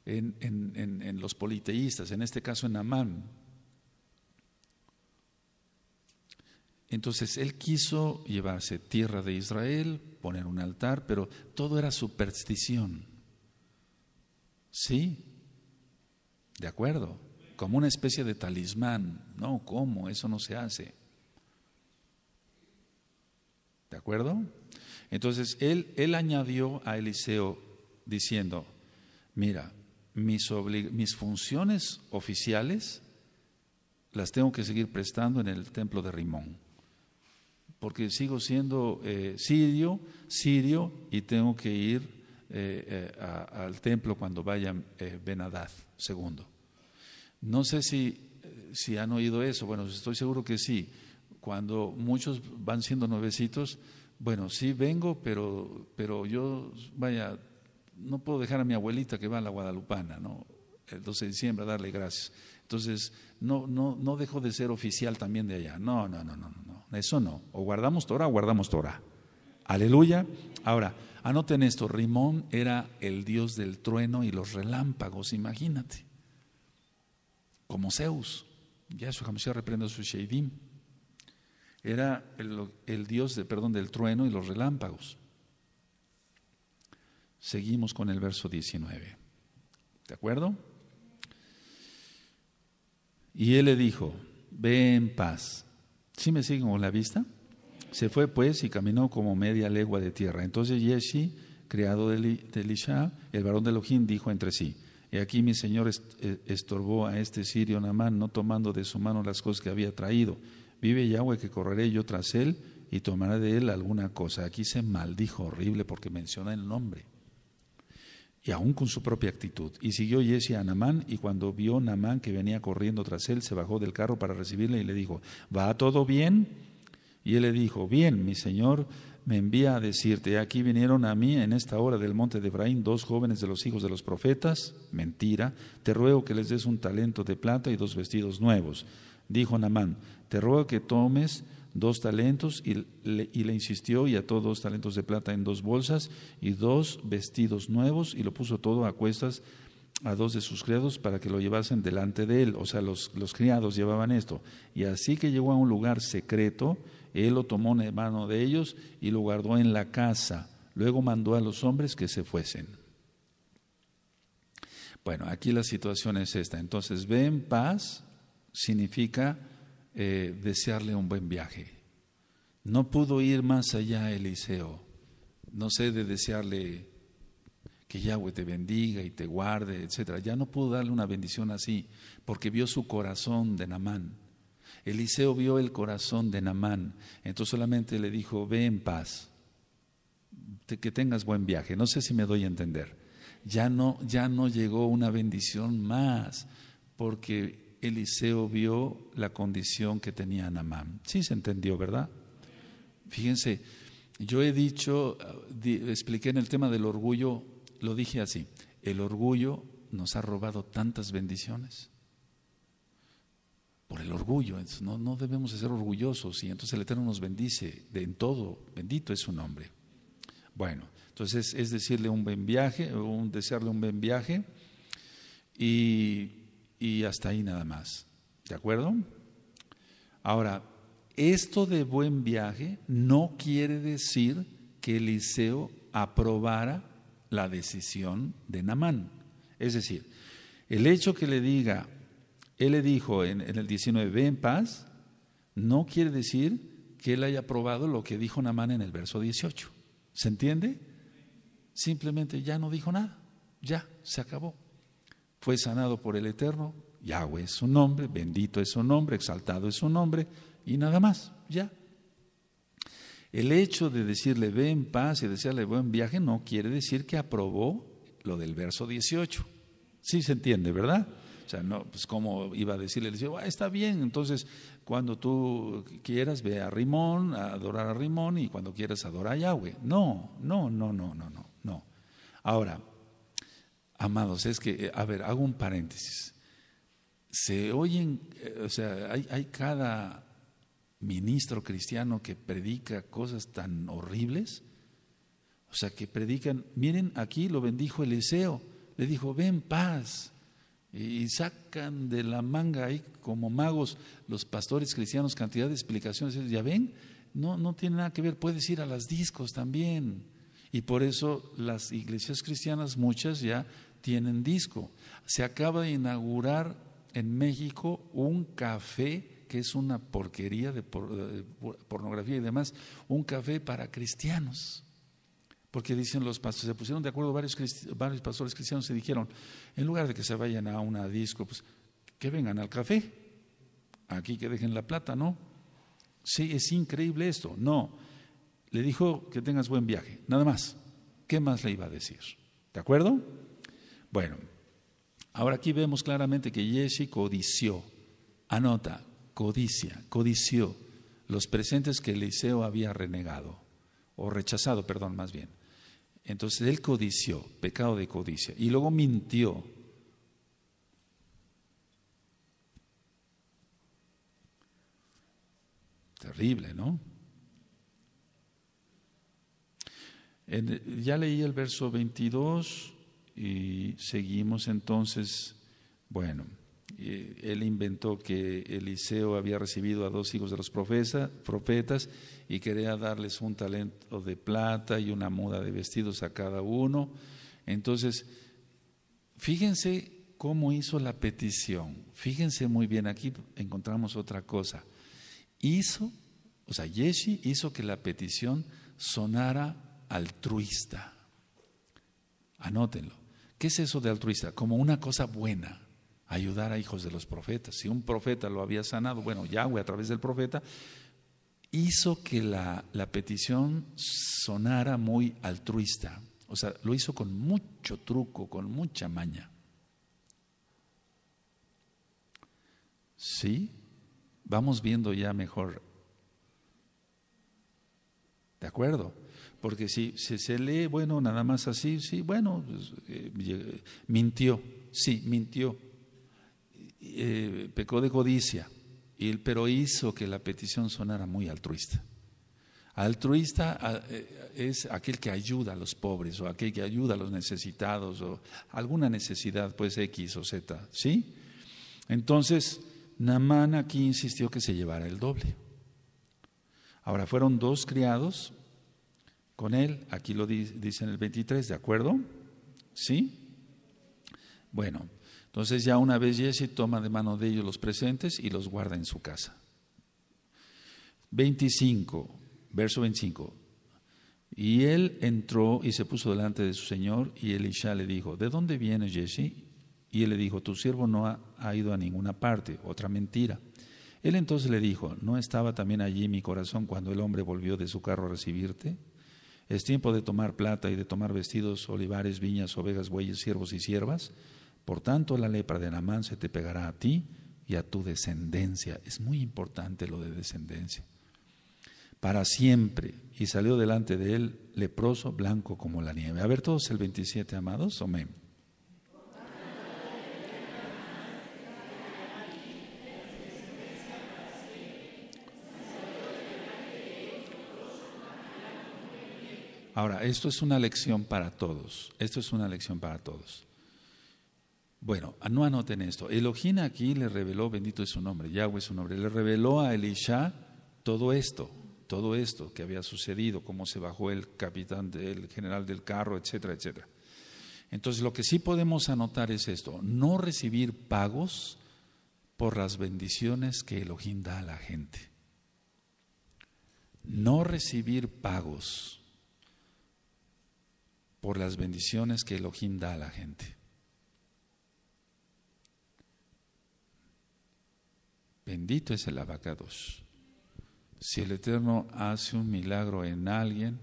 en los politeístas, en este caso en Amán. Entonces él quiso llevarse tierra de Israel, poner un altar, pero todo era superstición. ¿Sí? De acuerdo como una especie de talismán. No, ¿cómo? Eso no se hace. ¿De acuerdo? Entonces, él, él añadió a Eliseo diciendo, mira, mis, funciones oficiales las tengo que seguir prestando en el templo de Rimón, porque sigo siendo eh, sirio, sirio, y tengo que ir eh, eh, al templo cuando vaya Benadad, segundo. No sé si, si han oído eso, bueno, estoy seguro que sí. Cuando muchos van siendo nuevecitos, bueno, sí vengo, pero, pero yo, vaya, no puedo dejar a mi abuelita que va a la Guadalupana, ¿no? El 12 de diciembre a darle gracias. Entonces, no, no, no dejo de ser oficial también de allá. No, no, no, no, no. Eso no. O guardamos Torah o guardamos Torah. Aleluya. Ahora, anoten esto, Rimón era el dios del trueno y los relámpagos, imagínate como Zeus. ya Hamashiach reprende a su Sheidim. Era el, dios de, perdón, del trueno y los relámpagos. Seguimos con el verso 19. ¿De acuerdo? Y él le dijo, ve en paz. ¿Sí me siguen con la vista? Se fue pues y caminó como media legua de tierra. Entonces Yeshi, criado de, Elisha, el varón de Elohim, dijo entre sí, y aquí mi señor eh, estorbó a este sirio Namán, no tomando de su mano las cosas que había traído. Vive Yahweh que correré yo tras él y tomará de él alguna cosa. Aquí se maldijo horrible porque menciona el nombre. Y aún con su propia actitud. Y siguió Jesse a Namán, y cuando vio Namán que venía corriendo tras él, se bajó del carro para recibirle y le dijo, ¿va todo bien? Y él le dijo, bien, mi señor me envía a decirte, aquí vinieron a mí en esta hora del monte de Efraín dos jóvenes de los hijos de los profetas, mentira, te ruego que les des un talento de plata y dos vestidos nuevos. Dijo Namán, te ruego que tomes dos talentos y le, insistió y ató dos talentos de plata en dos bolsas y dos vestidos nuevos y lo puso todo a cuestas a dos de sus criados para que lo llevasen delante de él. O sea, los, los criados llevaban esto. Y así que llegó a un lugar secreto, él lo tomó en mano de ellos y lo guardó en la casa. Luego mandó a los hombres que se fuesen. Bueno, aquí la situación es esta. Entonces, ve en paz significa eh, desearle un buen viaje. No pudo ir más allá Eliseo. No sé de desearle que Yahweh te bendiga y te guarde, etcétera. Ya no pudo darle una bendición así, porque vio su corazón de Namán. Eliseo vio el corazón de Namán, entonces solamente le dijo, ve en paz, que tengas buen viaje. No sé si me doy a entender. Ya no, ya no llegó una bendición más, porque Eliseo vio la condición que tenía Namán. Sí se entendió, ¿verdad? Fíjense, yo he dicho, expliqué en el tema del orgullo, lo dije así, el orgullo nos ha robado tantas bendiciones por el orgullo. no, debemos de ser orgullosos y entonces el Eterno nos bendice de en todo. Bendito es su nombre. Bueno, entonces es decirle un buen viaje, un desearle un buen viaje y, y hasta ahí nada más. ¿De acuerdo? Ahora, esto de buen viaje no quiere decir que Eliseo aprobara la decisión de Namán. Es decir, el hecho que le diga, él le dijo en, el 19, ve en paz, no quiere decir que él haya aprobado lo que dijo Namán en el verso 18. ¿Se entiende? Simplemente ya no dijo nada, ya se acabó. Fue sanado por el Eterno, Yahweh es su nombre, bendito es su nombre, exaltado es su nombre, y nada más, ya. El hecho de decirle ve en paz y desearle buen viaje no quiere decir que aprobó lo del verso 18. Sí se entiende, ¿verdad? O sea, no, pues cómo iba a decirle, le decía, ah, está bien, entonces cuando tú quieras ve a Rimón, a adorar a Rimón y cuando quieras adora a Yahweh. No, no, no, no, no, no, no. Ahora, amados, es que, eh, a ver, hago un paréntesis. Se oyen, eh, o sea, hay, hay cada ministro cristiano que predica cosas tan horribles, o sea, que predican, miren, aquí lo bendijo Eliseo, le dijo, ven paz, y sacan de la manga ahí como magos los pastores cristianos cantidad de explicaciones. Ya ven, no, no tiene nada que ver, puedes ir a las discos también. Y por eso las iglesias cristianas, muchas ya tienen disco. Se acaba de inaugurar en México un café que es una porquería de eh, pornografía y demás, un café para cristianos. Porque dicen los pastores, se pusieron de acuerdo varios, pastores cristianos y dijeron, en lugar de que se vayan a una disco, pues que vengan al café, aquí que dejen la plata, ¿no? Sí, es increíble esto, no. Le dijo que tengas buen viaje, nada más. ¿Qué más le iba a decir? ¿De acuerdo? Bueno, ahora aquí vemos claramente que Yeshi codició, anota, codicia, codició los presentes que Eliseo había renegado, o rechazado, perdón, más bien. Entonces él codició, pecado de codicia, y luego mintió. Terrible, ¿no? ya leí el verso 22 y seguimos entonces, bueno, eh, él inventó que Eliseo había recibido a dos hijos de los profetas y quería darles un talento de plata y una muda de vestidos a cada uno. Entonces, fíjense cómo hizo la petición. Fíjense muy bien, aquí encontramos otra cosa. Hizo, o sea, Yeshi hizo que la petición sonara altruista. Anótenlo. ¿Qué es eso de altruista? Como una cosa buena ayudar a hijos de los profetas. Si un profeta lo había sanado, bueno, Yahweh a través del profeta, hizo que la, petición sonara muy altruista. O sea, lo hizo con mucho truco, con mucha maña. ¿Sí? Vamos viendo ya mejor. ¿De acuerdo? Porque si, se lee, bueno, nada más así, sí, bueno, pues, eh, mintió, sí, mintió, eh, pecó de codicia, y, pero hizo que la petición sonara muy altruista. Altruista eh, es aquel que ayuda a los pobres o aquel que ayuda a los necesitados o alguna necesidad, pues X o Z, ¿sí? Entonces, Namán aquí insistió que se llevara el doble. Ahora, fueron dos criados con él, aquí lo dice en el 23, ¿de acuerdo? ¿Sí? Bueno, entonces ya una vez Jesse toma de mano de ellos los presentes y los guarda en su casa. 25, verso 25. Y él entró y se puso delante de su señor y Elisha le dijo, ¿de dónde vienes, Jesse? Y él le dijo, tu siervo no ha, ha ido a ninguna parte, otra mentira. Él entonces le dijo, ¿no estaba también allí mi corazón cuando el hombre volvió de su carro a recibirte? Es tiempo de tomar plata y de tomar vestidos, olivares, viñas, ovejas, bueyes, siervos y siervas por tanto, la lepra de Namán se te pegará a ti y a tu descendencia. Es muy importante lo de descendencia. Para siempre. Y salió delante de él leproso, blanco como la nieve. A ver todos el 27, amados. Amén. Ahora, esto es una lección para todos. Esto es una lección para todos. Bueno, no anoten esto. Elohim aquí le reveló, bendito es su nombre, Yahweh es su nombre, le reveló a Elisha todo esto, todo esto que había sucedido, cómo se bajó el capitán, el general del carro, etcétera, etcétera. Entonces lo que sí podemos anotar es esto, no recibir pagos por las bendiciones que Elohim da a la gente. No recibir pagos por las bendiciones que Elohim da a la gente. Bendito es el abacados. Si el Eterno hace un milagro en alguien,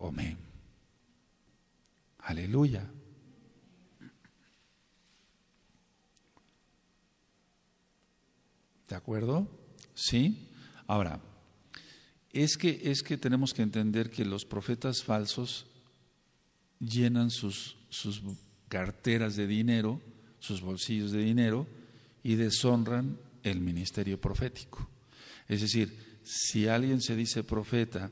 amén. Aleluya. ¿De acuerdo? ¿Sí? Ahora, es que, es que tenemos que entender que los profetas falsos llenan sus, sus carteras de dinero, sus bolsillos de dinero, y deshonran el ministerio profético. Es decir, si alguien se dice profeta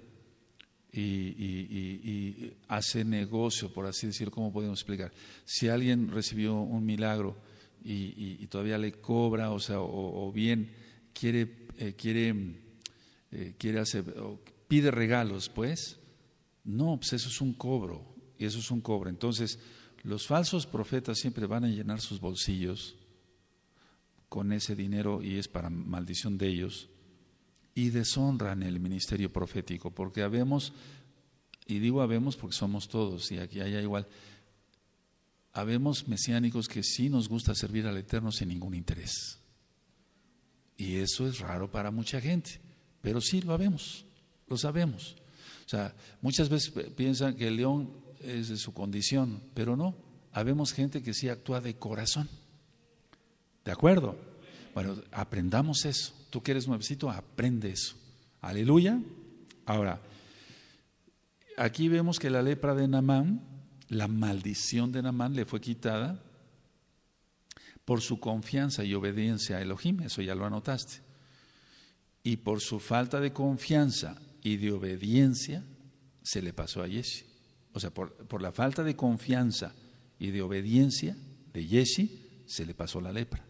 y, hace negocio, por así decirlo, ¿cómo podemos explicar? Si alguien recibió un milagro y, todavía le cobra, o sea, o, bien quiere, eh, quiere, eh, quiere hacer, o pide regalos, pues, no, pues eso es un cobro, y eso es un cobro. Entonces, los falsos profetas siempre van a llenar sus bolsillos con ese dinero y es para maldición de ellos, y deshonran el ministerio profético, porque habemos, y digo habemos porque somos todos, y aquí hay igual, habemos mesiánicos que sí nos gusta servir al Eterno sin ningún interés. Y eso es raro para mucha gente, pero sí lo habemos, lo sabemos. O sea, muchas veces piensan que el león es de su condición, pero no, habemos gente que sí actúa de corazón. ¿De acuerdo? Bueno, aprendamos eso. Tú que eres nuevecito, aprende eso. Aleluya. Ahora, aquí vemos que la lepra de Naamán, la maldición de Naamán le fue quitada por su confianza y obediencia a Elohim, eso ya lo anotaste. Y por su falta de confianza y de obediencia se le pasó a Yeshi. O sea, por, por la falta de confianza y de obediencia de Yeshi se le pasó la lepra.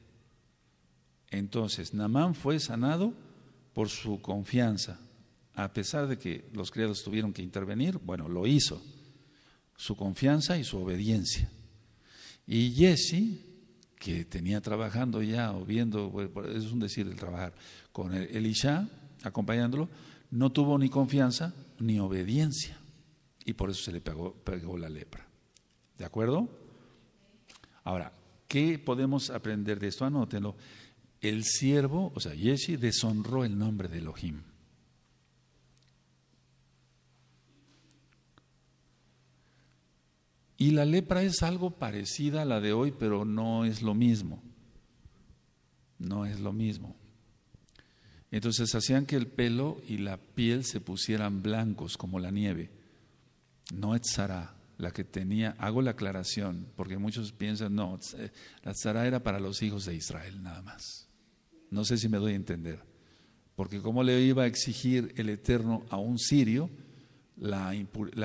Entonces, Namán fue sanado por su confianza, a pesar de que los criados tuvieron que intervenir, bueno, lo hizo, su confianza y su obediencia. Y Jesse, que tenía trabajando ya o viendo, es un decir el trabajar, con Elisha, acompañándolo, no tuvo ni confianza ni obediencia. Y por eso se le pegó, la lepra. ¿De acuerdo? Ahora, ¿qué podemos aprender de esto? Anótenlo el siervo, o sea, Yeshi, deshonró el nombre de Elohim. Y la lepra es algo parecida a la de hoy, pero no es lo mismo. No es lo mismo. Entonces hacían que el pelo y la piel se pusieran blancos como la nieve. No es la que tenía, hago la aclaración, porque muchos piensan, no, eh, la era para los hijos de Israel nada más. No sé si me doy a entender. Porque ¿cómo le iba a exigir el Eterno a un sirio la,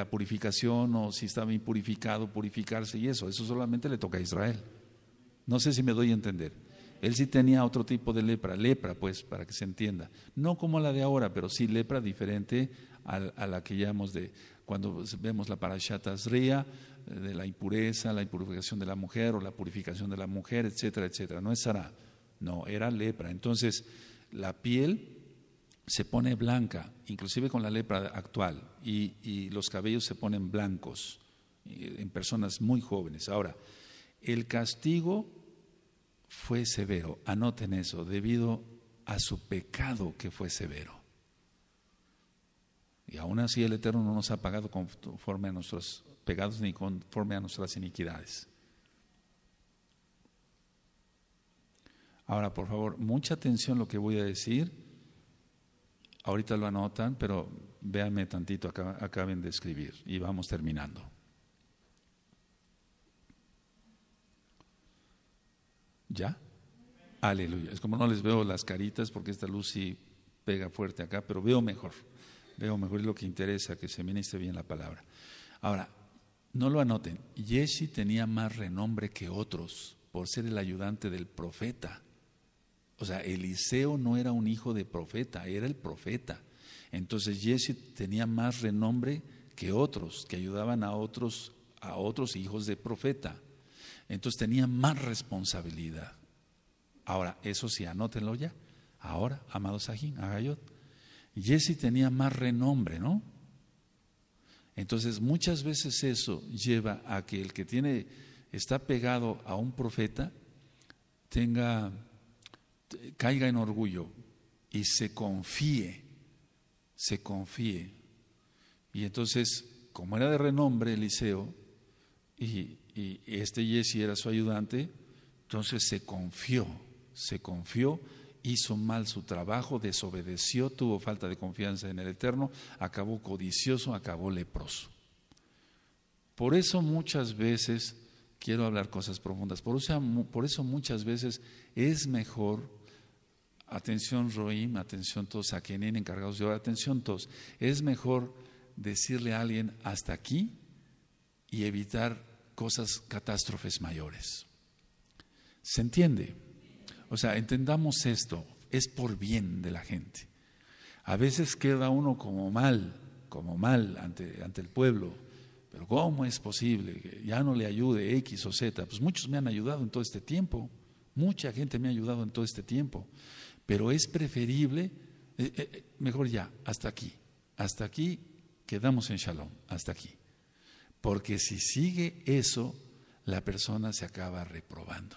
purificación o si estaba impurificado, purificarse y eso? Eso solamente le toca a Israel. No sé si me doy a entender. Él sí tenía otro tipo de lepra, lepra pues, para que se entienda. No como la de ahora, pero sí lepra diferente a, la que llamamos de, cuando vemos la parashat Ría, eh, de la impureza, la impurificación de la mujer o la purificación de la mujer, etcétera, etcétera. No es Sarah. No, era lepra. Entonces, la piel se pone blanca, inclusive con la lepra actual, y, los cabellos se ponen blancos en personas muy jóvenes. Ahora, el castigo fue severo, anoten eso, debido a su pecado que fue severo. Y aún así el Eterno no nos ha pagado conforme a nuestros pecados ni conforme a nuestras iniquidades. Ahora, por favor, mucha atención lo que voy a decir. Ahorita lo anotan, pero véanme tantito, acaben de escribir y vamos terminando. ¿Ya? Aleluya. Es como no les veo las caritas porque esta luz sí pega fuerte acá, pero veo mejor. Veo mejor es lo que interesa, que se ministre bien la palabra. Ahora, no lo anoten. Yeshi tenía más renombre que otros por ser el ayudante del profeta. O sea, Eliseo no era un hijo de profeta, era el profeta. Entonces Jesse tenía más renombre que otros, que ayudaban a otros, a otros hijos de profeta. Entonces tenía más responsabilidad. Ahora, eso sí, anótenlo ya. Ahora, amado Sajín, Agayot. Jesse tenía más renombre, ¿no? Entonces, muchas veces eso lleva a que el que tiene, está pegado a un profeta, tenga caiga en orgullo y se confíe, se confíe. Y entonces, como era de renombre Eliseo, y, y este Jesse era su ayudante, entonces se confió, se confió, hizo mal su trabajo, desobedeció, tuvo falta de confianza en el Eterno, acabó codicioso, acabó leproso. Por eso muchas veces quiero hablar cosas profundas, por por eso muchas veces es mejor atención Roim, atención todos, a en encargados de atención todos. Es mejor decirle a alguien hasta aquí y evitar cosas, catástrofes mayores. ¿Se entiende? O sea, entendamos esto, es por bien de la gente. A veces queda uno como mal, como mal ante, ante el pueblo, pero ¿cómo es posible que ya no le ayude X o Z? Pues muchos me han ayudado en todo este tiempo, mucha gente me ha ayudado en todo este tiempo pero es preferible, eh, eh, eh, mejor ya, hasta aquí, hasta aquí quedamos en shalom, hasta aquí. Porque si sigue eso, la persona se acaba reprobando.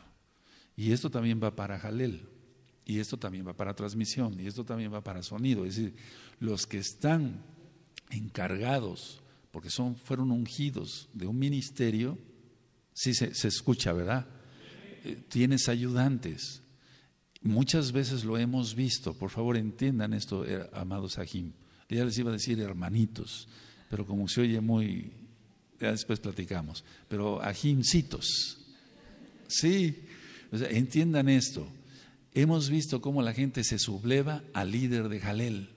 Y esto también va para Jalel, y esto también va para transmisión, y esto también va para sonido. Es decir, los que están encargados, porque son, fueron ungidos de un ministerio, sí se, escucha, ¿verdad? tienes ayudantes, Muchas veces lo hemos visto. Por favor, entiendan esto, eh, amados Ajim. Ya les iba a decir hermanitos, pero como se oye muy. Ya después platicamos. Pero Ajimcitos. Sí. entiendan esto. Hemos visto cómo la gente se subleva al líder de Jalel.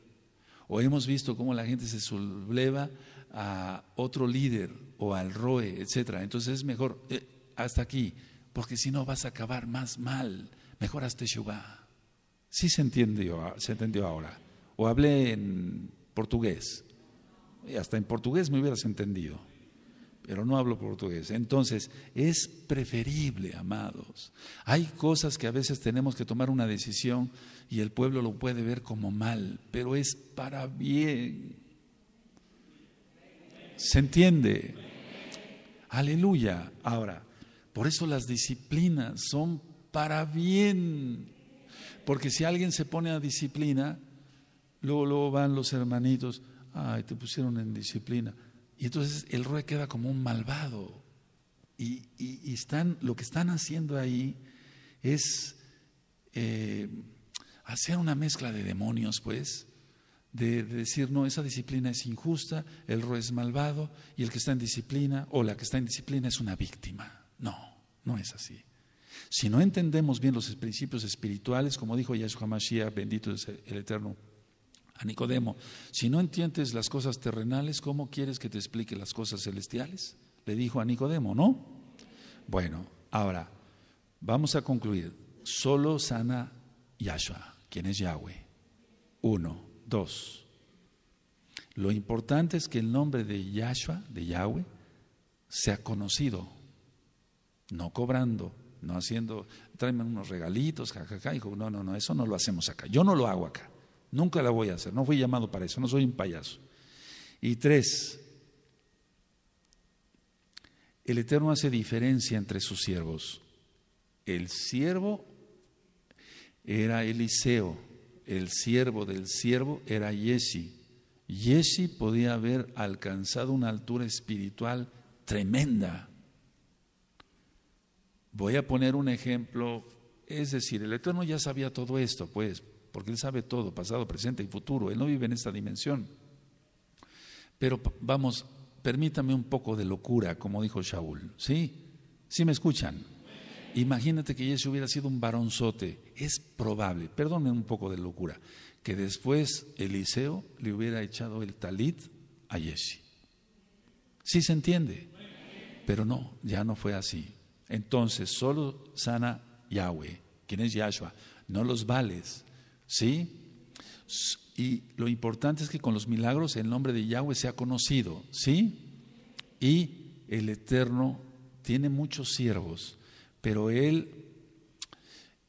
O hemos visto cómo la gente se subleva a otro líder o al ROE, etcétera. Entonces es mejor eh, hasta aquí, porque si no vas a acabar más mal mejoraste Jehová. Sí se entendió, se entendió ahora. O hablé en portugués. Y hasta en portugués me hubieras entendido. Pero no hablo portugués. Entonces, es preferible, amados. Hay cosas que a veces tenemos que tomar una decisión y el pueblo lo puede ver como mal, pero es para bien. ¿Se entiende? Aleluya. Ahora, por eso las disciplinas son para bien. Porque si alguien se pone a disciplina, luego, van los hermanitos, ay, te pusieron en disciplina. Y entonces el rey queda como un malvado. Y, están, lo que están haciendo ahí es eh, hacer una mezcla de demonios, pues, de, de, decir, no, esa disciplina es injusta, el rey es malvado y el que está en disciplina o la que está en disciplina es una víctima. No, no es así. Si no entendemos bien los principios espirituales, como dijo Yahshua Mashiach, bendito es el Eterno, a Nicodemo, si no entiendes las cosas terrenales, ¿cómo quieres que te explique las cosas celestiales? Le dijo a Nicodemo, ¿no? Bueno, ahora, vamos a concluir. Solo sana Yahshua, quien es Yahweh. Uno, dos. Lo importante es que el nombre de Yahshua, de Yahweh, sea conocido, no cobrando, no haciendo, tráeme unos regalitos, jajaja. Dijo, no, no, no, eso no lo hacemos acá. Yo no lo hago acá. Nunca la voy a hacer. No fui llamado para eso. No soy un payaso. Y tres, el Eterno hace diferencia entre sus siervos. El siervo era Eliseo. El siervo del siervo era Jesse. Jesse podía haber alcanzado una altura espiritual tremenda Voy a poner un ejemplo, es decir, el Eterno ya sabía todo esto, pues, porque Él sabe todo, pasado, presente y futuro, Él no vive en esta dimensión. Pero vamos, permítame un poco de locura, como dijo Shaul, ¿sí? ¿Sí me escuchan? Imagínate que Jesse hubiera sido un baronzote, es probable, perdónenme un poco de locura, que después Eliseo le hubiera echado el talit a Jesse. Sí se entiende, pero no, ya no fue así. Entonces, solo sana Yahweh. ¿Quién es Yahshua? No los vales. ¿Sí? Y lo importante es que con los milagros el nombre de Yahweh sea conocido. ¿Sí? Y el Eterno tiene muchos siervos, pero Él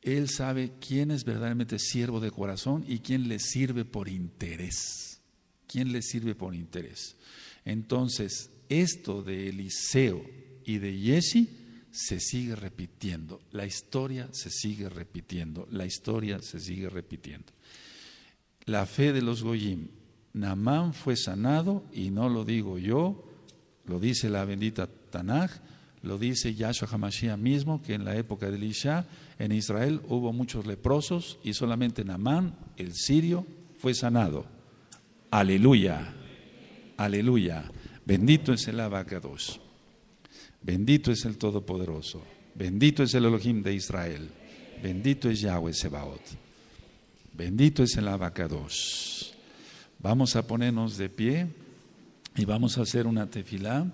él sabe quién es verdaderamente siervo de corazón y quién le sirve por interés. ¿Quién le sirve por interés? Entonces, esto de Eliseo y de Jesse se sigue repitiendo, la historia se sigue repitiendo, la historia se sigue repitiendo. La fe de los Goyim, Namán fue sanado y no lo digo yo, lo dice la bendita Tanaj, lo dice Yahshua Hamashiach mismo, que en la época de Elisha en Israel hubo muchos leprosos y solamente Namán, el sirio, fue sanado. Aleluya, aleluya. Bendito es el Abacados. Bendito es el Todopoderoso. Bendito es el Elohim de Israel. Bendito es Yahweh Sebaot. Bendito es el Abacados. Vamos a ponernos de pie y vamos a hacer una tefilá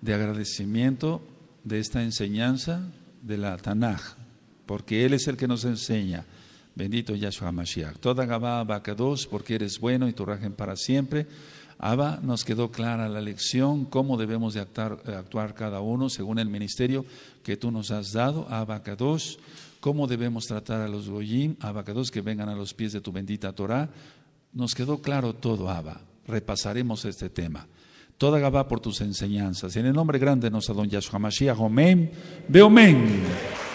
de agradecimiento de esta enseñanza de la Tanaj, porque Él es el que nos enseña. Bendito Yahshua Mashiach. Toda Gabá Abacados, porque eres bueno y tu rajen para siempre. Abba nos quedó clara la lección, cómo debemos de eh, actuar, cada uno según el ministerio que tú nos has dado, Abba 2, cómo debemos tratar a los Goyim, Abba 2, que vengan a los pies de tu bendita Torah. Nos quedó claro todo, Abba. Repasaremos este tema. Toda Gabá por tus enseñanzas. En el nombre grande nos nuestro Yahshua Mashiach, Omen, Beomen.